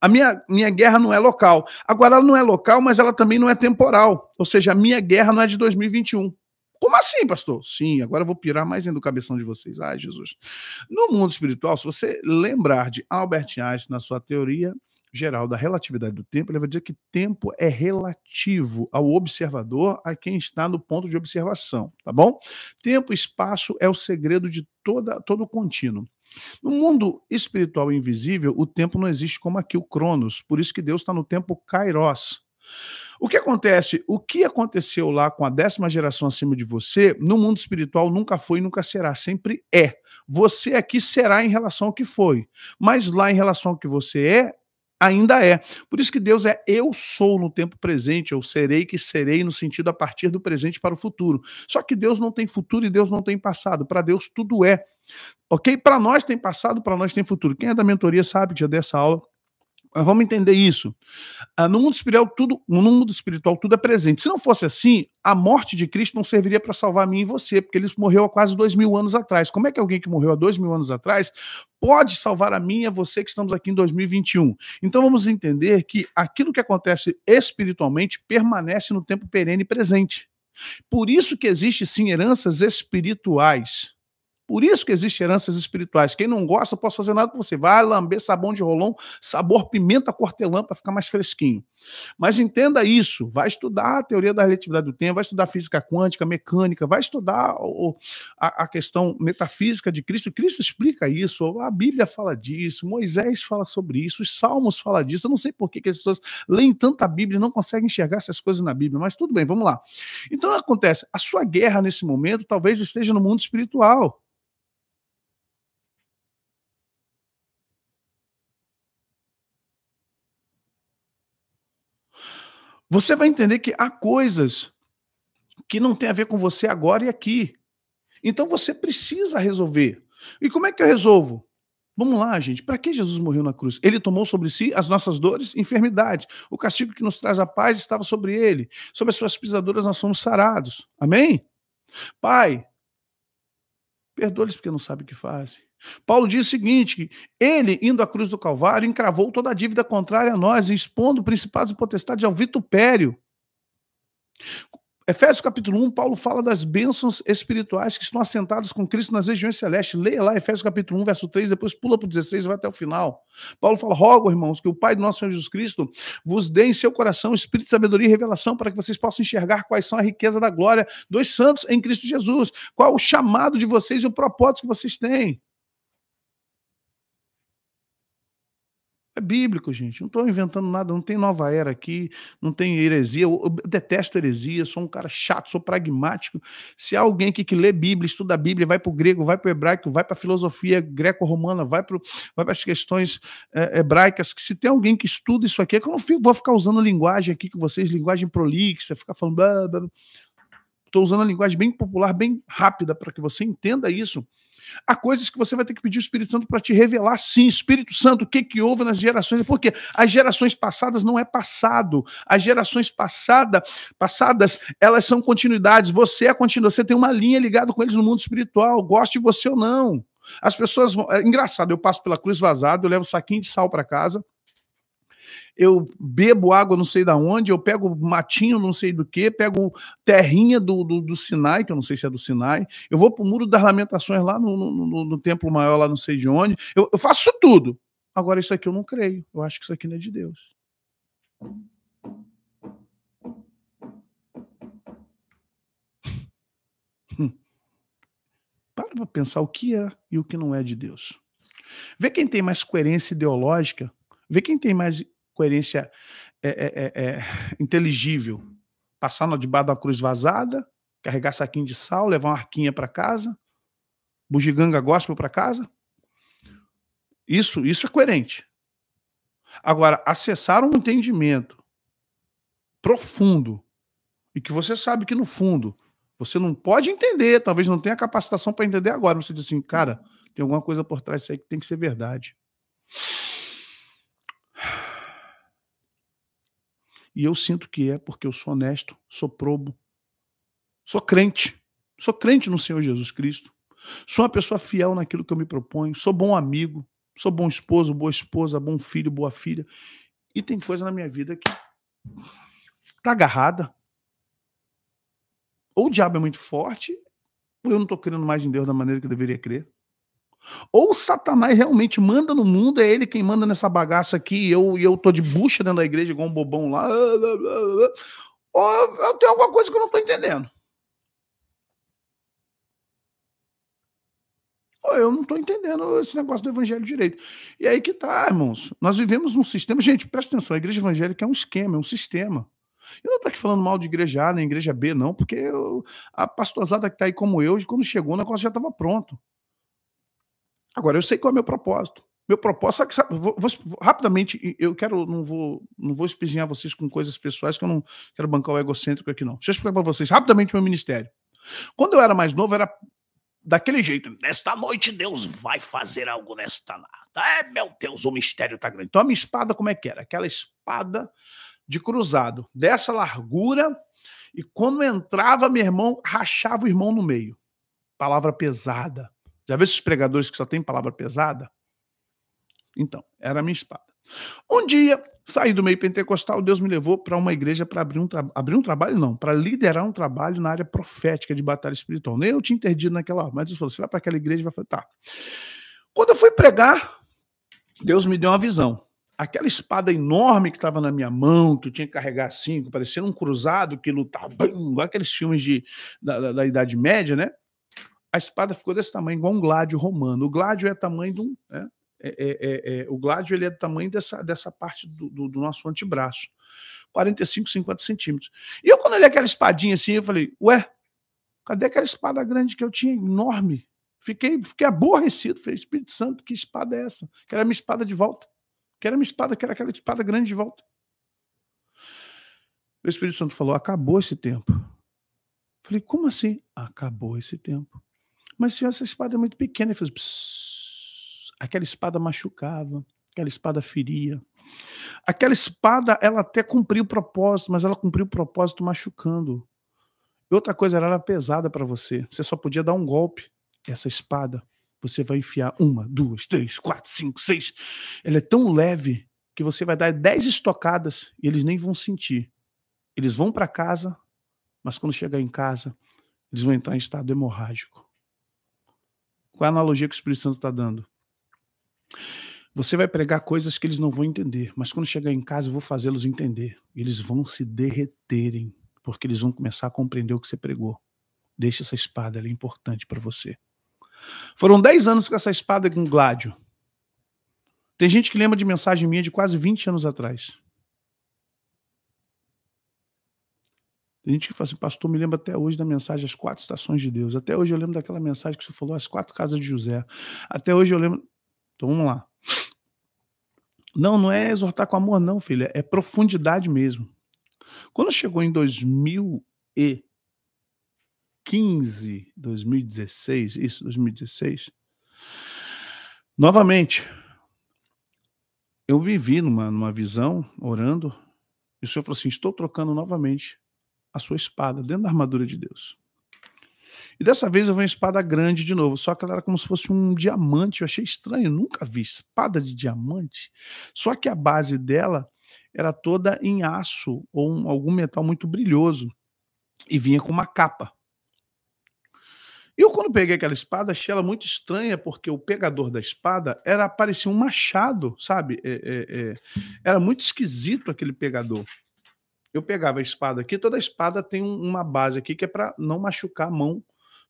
a minha, minha guerra não é local. Agora, ela não é local, mas ela também não é temporal. Ou seja, a minha guerra não é de 2021. Como assim, pastor? Sim, agora eu vou pirar mais ainda o cabeção de vocês. Ai, Jesus. No mundo espiritual, se você lembrar de Albert Einstein na sua teoria geral da relatividade do tempo, ele vai dizer que tempo é relativo ao observador, a quem está no ponto de observação, tá bom? Tempo e espaço é o segredo de toda, todo o contínuo. No mundo espiritual invisível, o tempo não existe como aqui, o Cronos, por isso que Deus está no tempo Kairos. O que acontece? O que aconteceu lá com a décima geração acima de você, no mundo espiritual nunca foi e nunca será, sempre é. Você aqui será em relação ao que foi, mas lá em relação ao que você é, ainda é. Por isso que Deus é eu sou no tempo presente, eu serei que serei no sentido a partir do presente para o futuro. Só que Deus não tem futuro e Deus não tem passado. Para Deus tudo é. OK? Para nós tem passado, para nós tem futuro. Quem é da mentoria sabe, dia dessa aula ah, vamos entender isso. Ah, no mundo espiritual, tudo, no mundo espiritual, tudo é presente. Se não fosse assim, a morte de Cristo não serviria para salvar mim e você, porque ele morreu há quase dois mil anos atrás. Como é que alguém que morreu há dois mil anos atrás pode salvar a mim e a você que estamos aqui em 2021? Então vamos entender que aquilo que acontece espiritualmente permanece no tempo perene e presente. Por isso que existe sim heranças espirituais. Por isso que existem heranças espirituais. Quem não gosta, eu posso fazer nada com você. Vai lamber sabão de rolão, sabor pimenta cortelã para ficar mais fresquinho. Mas entenda isso, vai estudar a teoria da relatividade do tempo, vai estudar física quântica, mecânica, vai estudar o, a, a, questão metafísica de Cristo. Cristo explica isso, a Bíblia fala disso, Moisés fala sobre isso, os Salmos fala disso. Eu não sei por que, que as pessoas leem tanta Bíblia e não conseguem enxergar essas coisas na Bíblia, mas tudo bem, vamos lá. Então acontece, a sua guerra nesse momento talvez esteja no mundo espiritual. você vai entender que há coisas que não tem a ver com você agora e aqui. Então você precisa resolver. E como é que eu resolvo? Vamos lá, gente. Para que Jesus morreu na cruz? Ele tomou sobre si as nossas dores e enfermidades. O castigo que nos traz a paz estava sobre ele. Sobre as suas pisaduras nós somos sarados. Amém? Pai, perdoa-lhes porque não sabem o que fazem. Paulo diz o seguinte: que ele, indo à cruz do Calvário, encravou toda a dívida contrária a nós, expondo principados e potestades ao vitupério. Efésios capítulo 1, Paulo fala das bênçãos espirituais que estão assentadas com Cristo nas regiões celestes. Leia lá Efésios capítulo 1, verso 3, depois pula para o 16 e vai até o final. Paulo fala: Rogo, irmãos, que o Pai do nosso Senhor Jesus Cristo vos dê em seu coração espírito de sabedoria e revelação para que vocês possam enxergar quais são a riqueza da glória dos santos em Cristo Jesus. Qual o chamado de vocês e o propósito que vocês têm. É bíblico, gente. Não estou inventando nada, não tem nova era aqui, não tem heresia. Eu, eu, detesto heresia, sou um cara chato, sou pragmático. Se há alguém aqui que lê Bíblia, estuda a Bíblia, vai para o grego, vai para o hebraico, vai para a filosofia greco-romana, vai para vai as questões é, hebraicas, que se tem alguém que estuda isso aqui, é que eu não fico, vou ficar usando linguagem aqui com vocês, linguagem prolixa, ficar falando. Estou usando a linguagem bem popular, bem rápida, para que você entenda isso Há coisas que você vai ter que pedir o Espírito Santo para te revelar, sim, Espírito Santo, o que, que houve nas gerações. Porque as gerações passadas não é passado. As gerações passada, passadas, elas são continuidades. Você é continuidade, você tem uma linha ligada com eles no mundo espiritual, goste você ou não. As pessoas vão. É engraçado, eu passo pela cruz vazada, eu levo um saquinho de sal para casa eu bebo água não sei da onde, eu pego matinho não sei do que, pego terrinha do, do, do, Sinai, que eu não sei se é do Sinai, eu vou pro Muro das Lamentações lá no, no, no, no Templo Maior, lá não sei de onde, eu, eu faço tudo. Agora isso aqui eu não creio, eu acho que isso aqui não é de Deus. Para para pensar o que é e o que não é de Deus. Vê quem tem mais coerência ideológica, vê quem tem mais coerência é, é, é, é inteligível. Passar debaixo da cruz vazada, carregar saquinho de sal, levar uma arquinha para casa, bugiganga gospel para casa. Isso, isso é coerente. Agora, acessar um entendimento profundo e que você sabe que no fundo você não pode entender, talvez não tenha capacitação para entender agora, você diz assim, cara, tem alguma coisa por trás disso aí que tem que ser verdade. E eu sinto que é porque eu sou honesto, sou probo, sou crente, sou crente no Senhor Jesus Cristo, sou uma pessoa fiel naquilo que eu me proponho, sou bom amigo, sou bom esposo, boa esposa, bom filho, boa filha. E tem coisa na minha vida que tá agarrada. Ou o diabo é muito forte, ou eu não estou crendo mais em Deus da maneira que eu deveria crer. Ou Satanás realmente manda no mundo, é ele quem manda nessa bagaça aqui, e eu, eu tô de bucha dentro da igreja, igual um bobão lá. Ou eu tenho alguma coisa que eu não tô entendendo. Ou eu não tô entendendo esse negócio do evangelho direito. E aí que tá, irmãos. Nós vivemos um sistema. Gente, presta atenção, a igreja evangélica é um esquema, é um sistema. Eu não estou aqui falando mal de igreja A nem igreja B, não, porque eu, a pastorzada que está aí como eu, quando chegou, o negócio já estava pronto. Agora, eu sei qual é o meu propósito. Meu propósito, sabe, sabe, vou, vou, rapidamente, eu quero, não vou, não vou espizinhar vocês com coisas pessoais, que eu não quero bancar o egocêntrico aqui, não. Deixa eu explicar para vocês rapidamente o meu ministério. Quando eu era mais novo, era daquele jeito. Nesta noite, Deus vai fazer algo nesta nada. É, meu Deus, o mistério tá grande. Então, a minha espada, como é que era? Aquela espada de cruzado, dessa largura, e quando entrava, meu irmão rachava o irmão no meio. Palavra pesada. Já vê esses pregadores que só tem palavra pesada? Então, era a minha espada. Um dia, saí do meio pentecostal, Deus me levou para uma igreja para abrir um, abrir um trabalho, não, para liderar um trabalho na área profética de batalha espiritual. Nem eu tinha interdido naquela hora, mas Deus falou: você vai para aquela igreja e vai falar, tá. Quando eu fui pregar, Deus me deu uma visão. Aquela espada enorme que estava na minha mão, que eu tinha que carregar assim, parecia um cruzado que lutava, igual aqueles filmes de, da, da, da Idade Média, né? a espada ficou desse tamanho, igual um gládio romano. O gládio é tamanho de um. Né? É, é, é, é, o gládio ele é do tamanho dessa, dessa parte do, do, do, nosso antebraço. 45, 50 centímetros. E eu, quando olhei aquela espadinha assim, eu falei, ué, cadê aquela espada grande que eu tinha, enorme? Fiquei, fiquei aborrecido. Falei, Espírito Santo, que espada é essa? Quero a minha espada de volta. Quero a minha espada, quero aquela espada grande de volta. O Espírito Santo falou, acabou esse tempo. Falei, como assim? Acabou esse tempo. Mas, senhor, essa espada é muito pequena. Ele fez. aquela espada machucava, aquela espada feria. Aquela espada, ela até cumpriu o propósito, mas ela cumpriu o propósito machucando. E outra coisa, ela era pesada para você. Você só podia dar um golpe. Essa espada, você vai enfiar uma, duas, três, quatro, cinco, seis. Ela é tão leve que você vai dar dez estocadas e eles nem vão sentir. Eles vão para casa, mas quando chegar em casa, eles vão entrar em estado hemorrágico. Qual é a analogia que o Espírito Santo está dando? Você vai pregar coisas que eles não vão entender, mas quando chegar em casa eu vou fazê-los entender. Eles vão se derreterem, porque eles vão começar a compreender o que você pregou. Deixa essa espada, ela é importante para você. Foram 10 anos com essa espada com gládio. Tem gente que lembra de mensagem minha de quase 20 anos atrás. Tem gente que fala assim, pastor, me lembro até hoje da mensagem As Quatro Estações de Deus. Até hoje eu lembro daquela mensagem que você falou, As Quatro Casas de José. Até hoje eu lembro. Então vamos lá. Não, não é exortar com amor, não, filha. É profundidade mesmo. Quando chegou em 2015, 2016, isso, 2016, novamente, eu vivi numa, numa visão, orando, e o Senhor falou assim: estou trocando novamente a sua espada dentro da armadura de Deus. E dessa vez eu vi uma espada grande de novo, só que ela era como se fosse um diamante. Eu achei estranho, nunca vi espada de diamante. Só que a base dela era toda em aço ou um, algum metal muito brilhoso e vinha com uma capa. Eu quando peguei aquela espada achei ela muito estranha porque o pegador da espada era parecia um machado, sabe? É, é, é, era muito esquisito aquele pegador eu pegava a espada aqui, toda espada tem uma base aqui que é para não machucar a mão,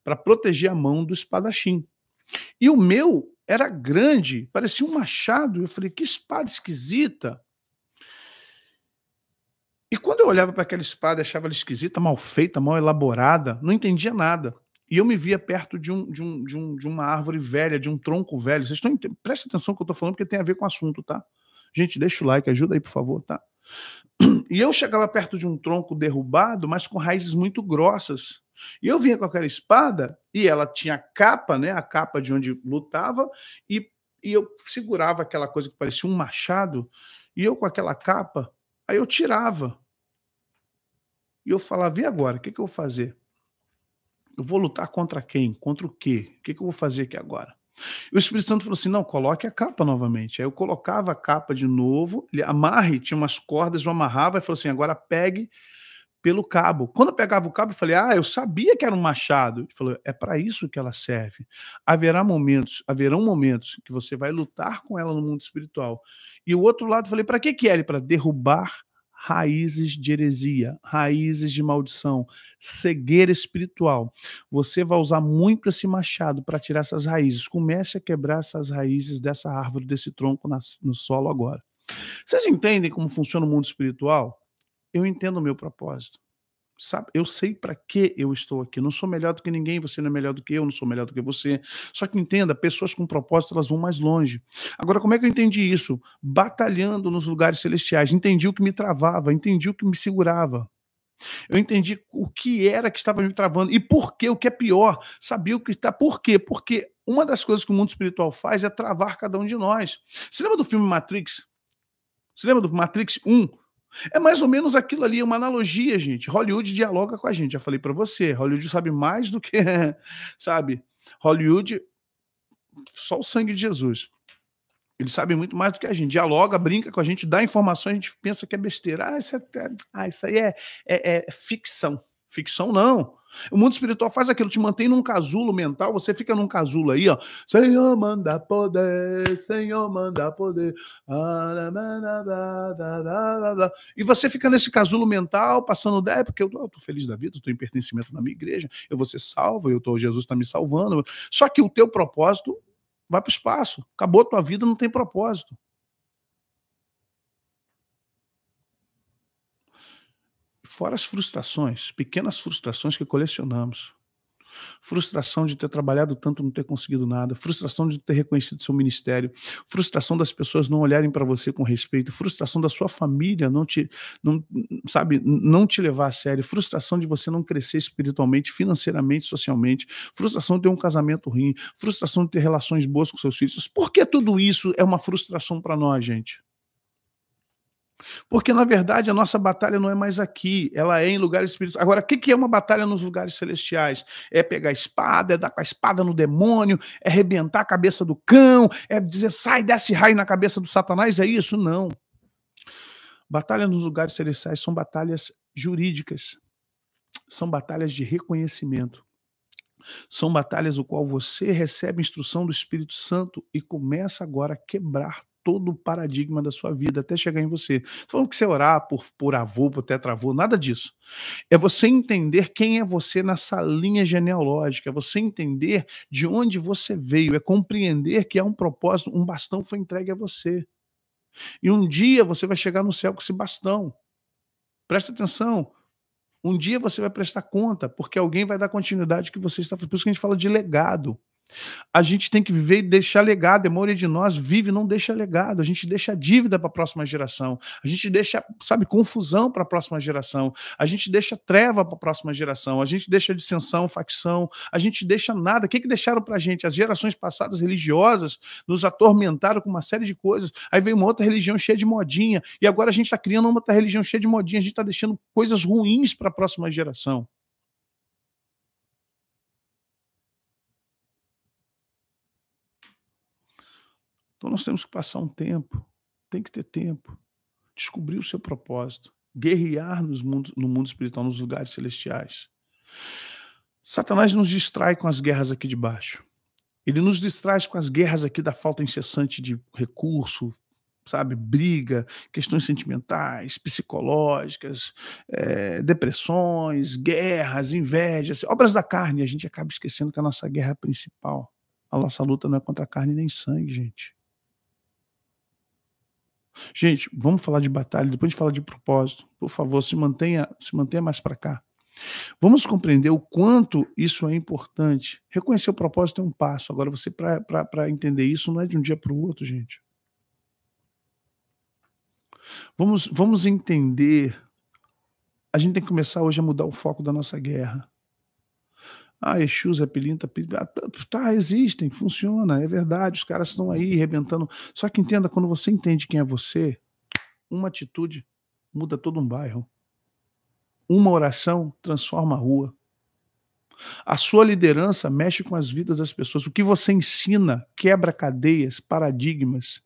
para proteger a mão do espadachim. E o meu era grande, parecia um machado. Eu falei, que espada esquisita. E quando eu olhava para aquela espada, achava ela esquisita, mal feita, mal elaborada, não entendia nada. E eu me via perto de, um, de, um, de, um, de uma árvore velha, de um tronco velho. Vocês estão. Presta atenção no que eu estou falando, porque tem a ver com o assunto, tá? Gente, deixa o like, ajuda aí, por favor, tá? E eu chegava perto de um tronco derrubado, mas com raízes muito grossas. E eu vinha com aquela espada e ela tinha a capa, né, a capa de onde lutava, e, e eu segurava aquela coisa que parecia um machado, e eu com aquela capa, aí eu tirava. E eu falava, e agora? O que, que eu vou fazer? Eu vou lutar contra quem? Contra o quê? O que, que eu vou fazer aqui agora? E o Espírito Santo falou assim: não, coloque a capa novamente. Aí eu colocava a capa de novo, ele amarre, tinha umas cordas, eu amarrava e falou assim: agora pegue pelo cabo. Quando eu pegava o cabo, eu falei: ah, eu sabia que era um machado. Ele falou: é para isso que ela serve. Haverá momentos, haverão momentos que você vai lutar com ela no mundo espiritual. E o outro lado, eu falei: para que que é? Ele para derrubar raízes de heresia, raízes de maldição, cegueira espiritual. Você vai usar muito esse machado para tirar essas raízes. Comece a quebrar essas raízes dessa árvore, desse tronco no solo agora. Vocês entendem como funciona o mundo espiritual? Eu entendo o meu propósito. Sabe? Eu sei para que eu estou aqui. Não sou melhor do que ninguém, você não é melhor do que eu, não sou melhor do que você. Só que entenda, pessoas com propósito, elas vão mais longe. Agora, como é que eu entendi isso? Batalhando nos lugares celestiais. Entendi o que me travava, entendi o que me segurava. Eu entendi o que era que estava me travando e por quê, o que é pior. Sabia o que está. Por quê? Porque uma das coisas que o mundo espiritual faz é travar cada um de nós. Você lembra do filme Matrix? Você lembra do Matrix 1? É mais ou menos aquilo ali, uma analogia, gente. Hollywood dialoga com a gente, já falei para você. Hollywood sabe mais do que, sabe? Hollywood, só o sangue de Jesus. Ele sabe muito mais do que a gente. Dialoga, brinca com a gente, dá informações, a gente pensa que é besteira. Ah, isso, é, ah, isso aí é, é, é ficção. Ficção não. O mundo espiritual faz aquilo, te mantém num casulo mental, você fica num casulo aí, ó. Senhor manda poder, Senhor manda poder. Ah, e você fica nesse casulo mental, passando ideia, é, porque eu, eu tô feliz da vida, eu tô em pertencimento na minha igreja, eu vou ser salvo, eu tô, Jesus está me salvando. Só que o teu propósito vai para o espaço. Acabou a tua vida, não tem propósito. Fora as frustrações, pequenas frustrações que colecionamos. Frustração de ter trabalhado tanto não ter conseguido nada, frustração de ter reconhecido seu ministério, frustração das pessoas não olharem para você com respeito, frustração da sua família não te, não, sabe, não te levar a sério, frustração de você não crescer espiritualmente, financeiramente, socialmente, frustração de ter um casamento ruim, frustração de ter relações boas com seus filhos. Por que tudo isso é uma frustração para nós, gente? Porque, na verdade, a nossa batalha não é mais aqui, ela é em lugares espirituais. Agora, o que é uma batalha nos lugares celestiais? É pegar a espada, é dar com a espada no demônio, é arrebentar a cabeça do cão, é dizer sai, desce raio na cabeça do satanás, é isso? Não. Batalhas nos lugares celestiais são batalhas jurídicas, são batalhas de reconhecimento. São batalhas no qual você recebe instrução do Espírito Santo e começa agora a quebrar todo o paradigma da sua vida até chegar em você. Estou falando que você orar por, por avô, por tetravô, nada disso. É você entender quem é você nessa linha genealógica, é você entender de onde você veio, é compreender que há um propósito, um bastão foi entregue a você. E um dia você vai chegar no céu com esse bastão. Presta atenção. Um dia você vai prestar conta, porque alguém vai dar continuidade que você está fazendo. Por isso que a gente fala de legado. A gente tem que viver e deixar legado. A maioria de nós vive e não deixa legado. A gente deixa dívida para a próxima geração. A gente deixa, sabe, confusão para a próxima geração. A gente deixa treva para a próxima geração. A gente deixa dissensão, facção. A gente deixa nada. O que, que deixaram para a gente? As gerações passadas religiosas nos atormentaram com uma série de coisas. Aí veio uma outra religião cheia de modinha. E agora a gente está criando uma outra religião cheia de modinha. A gente está deixando coisas ruins para a próxima geração. Então nós temos que passar um tempo, tem que ter tempo, descobrir o seu propósito, guerrear nos mundos, no mundo espiritual, nos lugares celestiais. Satanás nos distrai com as guerras aqui de baixo. Ele nos distrai com as guerras aqui da falta incessante de recurso, sabe, briga, questões sentimentais, psicológicas, é, depressões, guerras, invejas, obras da carne. A gente acaba esquecendo que a nossa guerra principal, a nossa luta não é contra a carne nem sangue, gente. Gente, vamos falar de batalha, depois a gente fala de propósito. Por favor, se mantenha, se mantenha mais para cá. Vamos compreender o quanto isso é importante. Reconhecer o propósito é um passo. Agora, você, para entender isso, não é de um dia para o outro, gente. Vamos, vamos entender. A gente tem que começar hoje a mudar o foco da nossa guerra. Ah, Exus, Pilinta, ah, tá, existem, funciona, é verdade, os caras estão aí arrebentando. Só que entenda, quando você entende quem é você, uma atitude muda todo um bairro. Uma oração transforma a rua. A sua liderança mexe com as vidas das pessoas. O que você ensina quebra cadeias, paradigmas.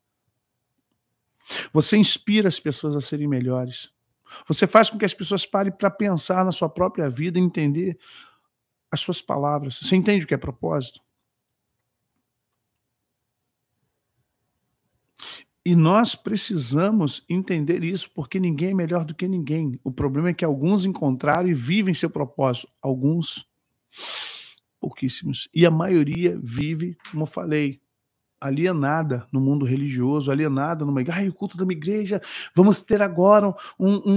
Você inspira as pessoas a serem melhores. Você faz com que as pessoas parem para pensar na sua própria vida e entender as suas palavras. Você entende o que é propósito? E nós precisamos entender isso, porque ninguém é melhor do que ninguém. O problema é que alguns encontraram e vivem seu propósito, alguns pouquíssimos. E a maioria vive, como eu falei, alienada no mundo religioso, alienada numa igreja. Ai, o culto da minha igreja, vamos ter agora um,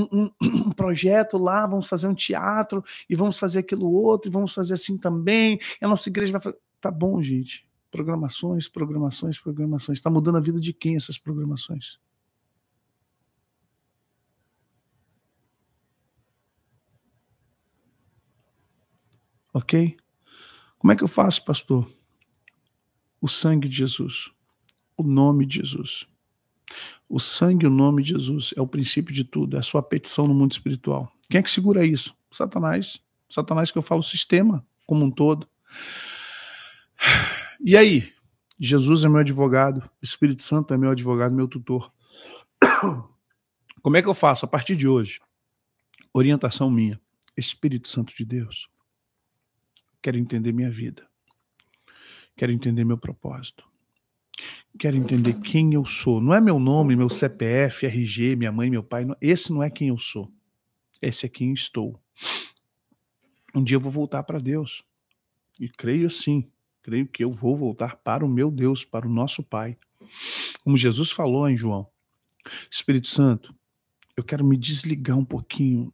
um, um, um, projeto lá, vamos fazer um teatro, e vamos fazer aquilo outro, e vamos fazer assim também, a nossa igreja vai fazer. Tá bom, gente. Programações, programações, programações. Está mudando a vida de quem essas programações? Ok? Como é que eu faço, pastor? o sangue de Jesus, o nome de Jesus. O sangue e o nome de Jesus é o princípio de tudo, é a sua petição no mundo espiritual. Quem é que segura isso? Satanás. Satanás que eu falo, sistema como um todo. E aí? Jesus é meu advogado, o Espírito Santo é meu advogado, meu tutor. Como é que eu faço a partir de hoje? Orientação minha, Espírito Santo de Deus. Quero entender minha vida. Quero entender meu propósito. Quero entender quem eu sou. Não é meu nome, meu CPF, RG, minha mãe, meu pai. Esse não é quem eu sou. Esse é quem estou. Um dia eu vou voltar para Deus. E creio sim. Creio que eu vou voltar para o meu Deus, para o nosso Pai. Como Jesus falou em João: Espírito Santo, eu quero me desligar um pouquinho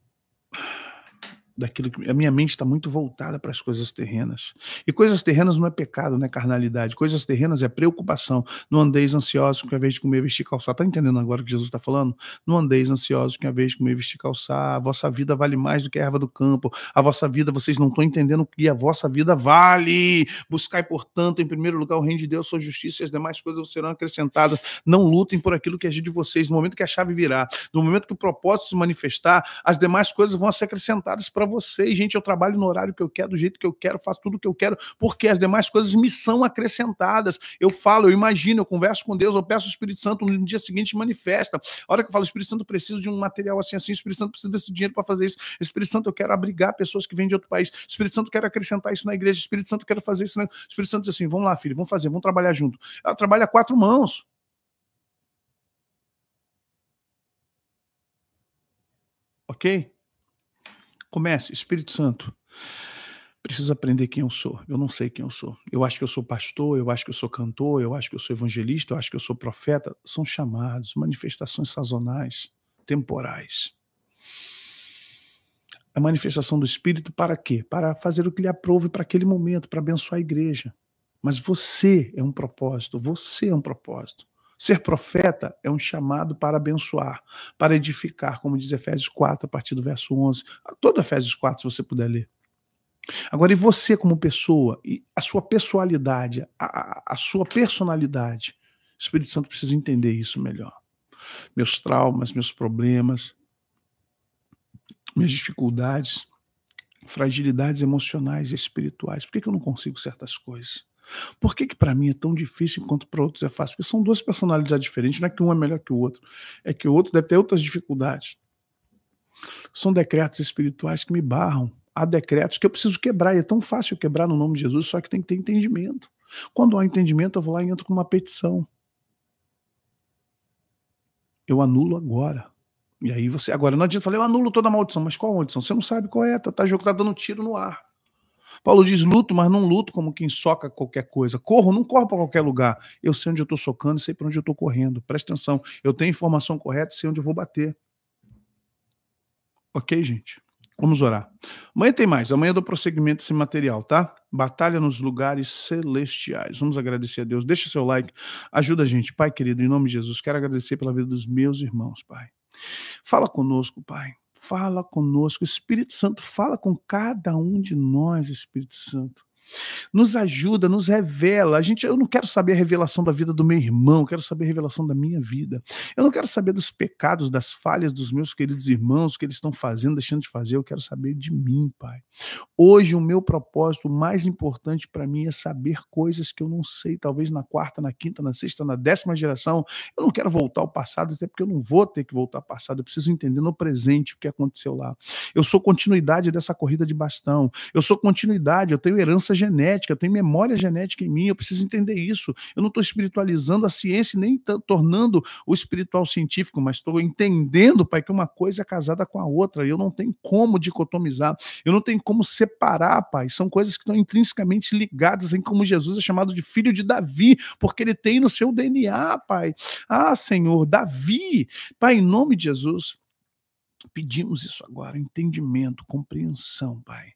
daquilo que a minha mente está muito voltada para as coisas terrenas. E coisas terrenas não é pecado, não é carnalidade. Coisas terrenas é preocupação. Não andeis ansiosos com a vez de comer, vestir, calçar. Tá entendendo agora o que Jesus está falando? Não andeis ansiosos com a vez de comer, vestir, calçar. A vossa vida vale mais do que a erva do campo. A vossa vida, vocês não estão entendendo o que a vossa vida vale. Buscai, portanto, em primeiro lugar o reino de Deus, sua justiça e as demais coisas serão acrescentadas. Não lutem por aquilo que é de vocês. No momento que a chave virar, no momento que o propósito se manifestar, as demais coisas vão ser acrescentadas para vocês. Gente, eu trabalho no horário que eu quero, do jeito que eu quero, faço tudo que eu quero, porque as demais coisas me são acrescentadas. Eu falo, eu imagino, eu converso com Deus, eu peço o Espírito Santo, no dia seguinte manifesta. A hora que eu falo, Espírito Santo, preciso de um material assim, assim, Espírito Santo precisa desse dinheiro para fazer isso. Espírito Santo, eu quero abrigar pessoas que vêm de outro país. Espírito Santo, eu quero acrescentar isso na igreja. Espírito Santo, eu quero fazer isso. Na... Espírito Santo diz assim: vamos lá, filho, vamos fazer, vamos trabalhar junto. Ela trabalha quatro mãos. Ok? Comece, Espírito Santo. Preciso aprender quem eu sou. Eu não sei quem eu sou. Eu acho que eu sou pastor, eu acho que eu sou cantor, eu acho que eu sou evangelista, eu acho que eu sou profeta. São chamados, manifestações sazonais, temporais. A manifestação do Espírito para quê? Para fazer o que lhe aprove para aquele momento, para abençoar a igreja. Mas você é um propósito, você é um propósito. Ser profeta é um chamado para abençoar, para edificar, como diz Efésios 4, a partir do verso 11. Todo Efésios 4, se você puder ler. Agora, e você como pessoa, e a sua pessoalidade, a, a, a sua personalidade? O Espírito Santo precisa entender isso melhor. Meus traumas, meus problemas, minhas dificuldades, fragilidades emocionais e espirituais. Por que, que eu não consigo certas coisas? Por que, que para mim é tão difícil enquanto para outros é fácil? Porque são duas personalidades diferentes, não é que um é melhor que o outro, é que o outro deve ter outras dificuldades. São decretos espirituais que me barram. Há decretos que eu preciso quebrar, e é tão fácil quebrar no nome de Jesus, só que tem que ter entendimento. Quando há entendimento, eu vou lá e entro com uma petição. Eu anulo agora. E aí você. Agora não adianta falar, eu anulo toda a maldição, mas qual a maldição? Você não sabe qual é, tá, tá, tá dando tiro no ar. Paulo diz: luto, mas não luto como quem soca qualquer coisa. Corro, não corro para qualquer lugar. Eu sei onde eu estou socando, sei para onde eu estou correndo. Presta atenção, eu tenho informação correta, sei onde eu vou bater. Ok, gente? Vamos orar. Amanhã tem mais. Amanhã eu dou prosseguimento esse material, tá? Batalha nos lugares celestiais. Vamos agradecer a Deus. Deixa o seu like. Ajuda a gente, Pai querido, em nome de Jesus. Quero agradecer pela vida dos meus irmãos, Pai. Fala conosco, Pai fala conosco. O Espírito Santo fala com cada um de nós, Espírito Santo. Nos ajuda, nos revela. A gente, eu não quero saber a revelação da vida do meu irmão, eu quero saber a revelação da minha vida. Eu não quero saber dos pecados, das falhas dos meus queridos irmãos, o que eles estão fazendo, deixando de fazer. Eu quero saber de mim, Pai. Hoje, o meu propósito mais importante para mim é saber coisas que eu não sei, talvez na quarta, na quinta, na sexta, na décima geração. Eu não quero voltar ao passado, até porque eu não vou ter que voltar ao passado. Eu preciso entender no presente o que aconteceu lá. Eu sou continuidade dessa corrida de bastão. Eu sou continuidade, eu tenho herança genética, eu tenho memória genética em mim, eu preciso entender isso. Eu não estou espiritualizando a ciência, nem tornando o espiritual científico, mas estou entendendo, pai, que uma coisa é casada com a outra, e eu não tenho como dicotomizar, eu não tenho como separar, pai. São coisas que estão intrinsecamente ligadas, assim como Jesus é chamado de filho de Davi, porque ele tem no seu DNA, pai. Ah, Senhor, Davi, pai, em nome de Jesus pedimos isso agora, entendimento, compreensão, Pai.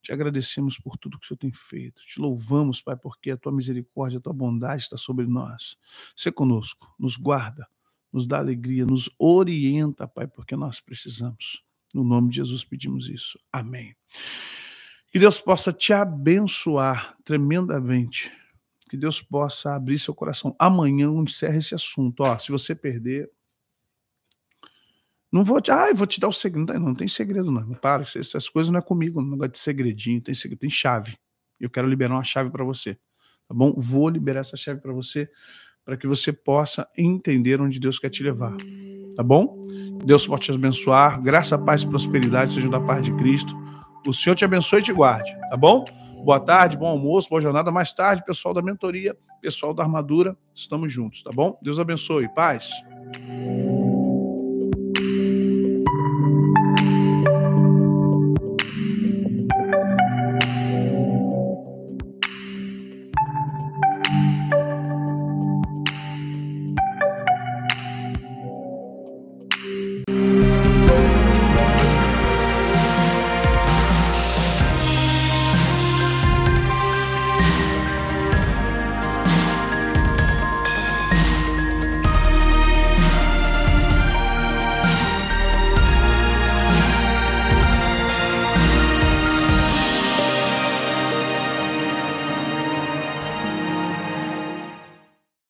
Te agradecemos por tudo que o Senhor tem feito. Te louvamos, Pai, porque a tua misericórdia, a tua bondade está sobre nós. Sê conosco, nos guarda, nos dá alegria, nos orienta, Pai, porque nós precisamos. No nome de Jesus pedimos isso. Amém. Que Deus possa te abençoar tremendamente. Que Deus possa abrir seu coração. Amanhã encerra esse assunto. Ó, se você perder, não vou te, ah, vou te dar o segredo. Não, não tem segredo, não. Para, essas coisas não é comigo, não negócio é de segredinho, tem segredo, tem chave. Eu quero liberar uma chave para você, tá bom? Vou liberar essa chave para você, para que você possa entender onde Deus quer te levar, tá bom? Deus pode te abençoar, graça, paz e prosperidade sejam da parte de Cristo. O Senhor te abençoe e te guarde, tá bom? Boa tarde, bom almoço, boa jornada. Mais tarde, pessoal da mentoria, pessoal da armadura, estamos juntos, tá bom? Deus abençoe, paz.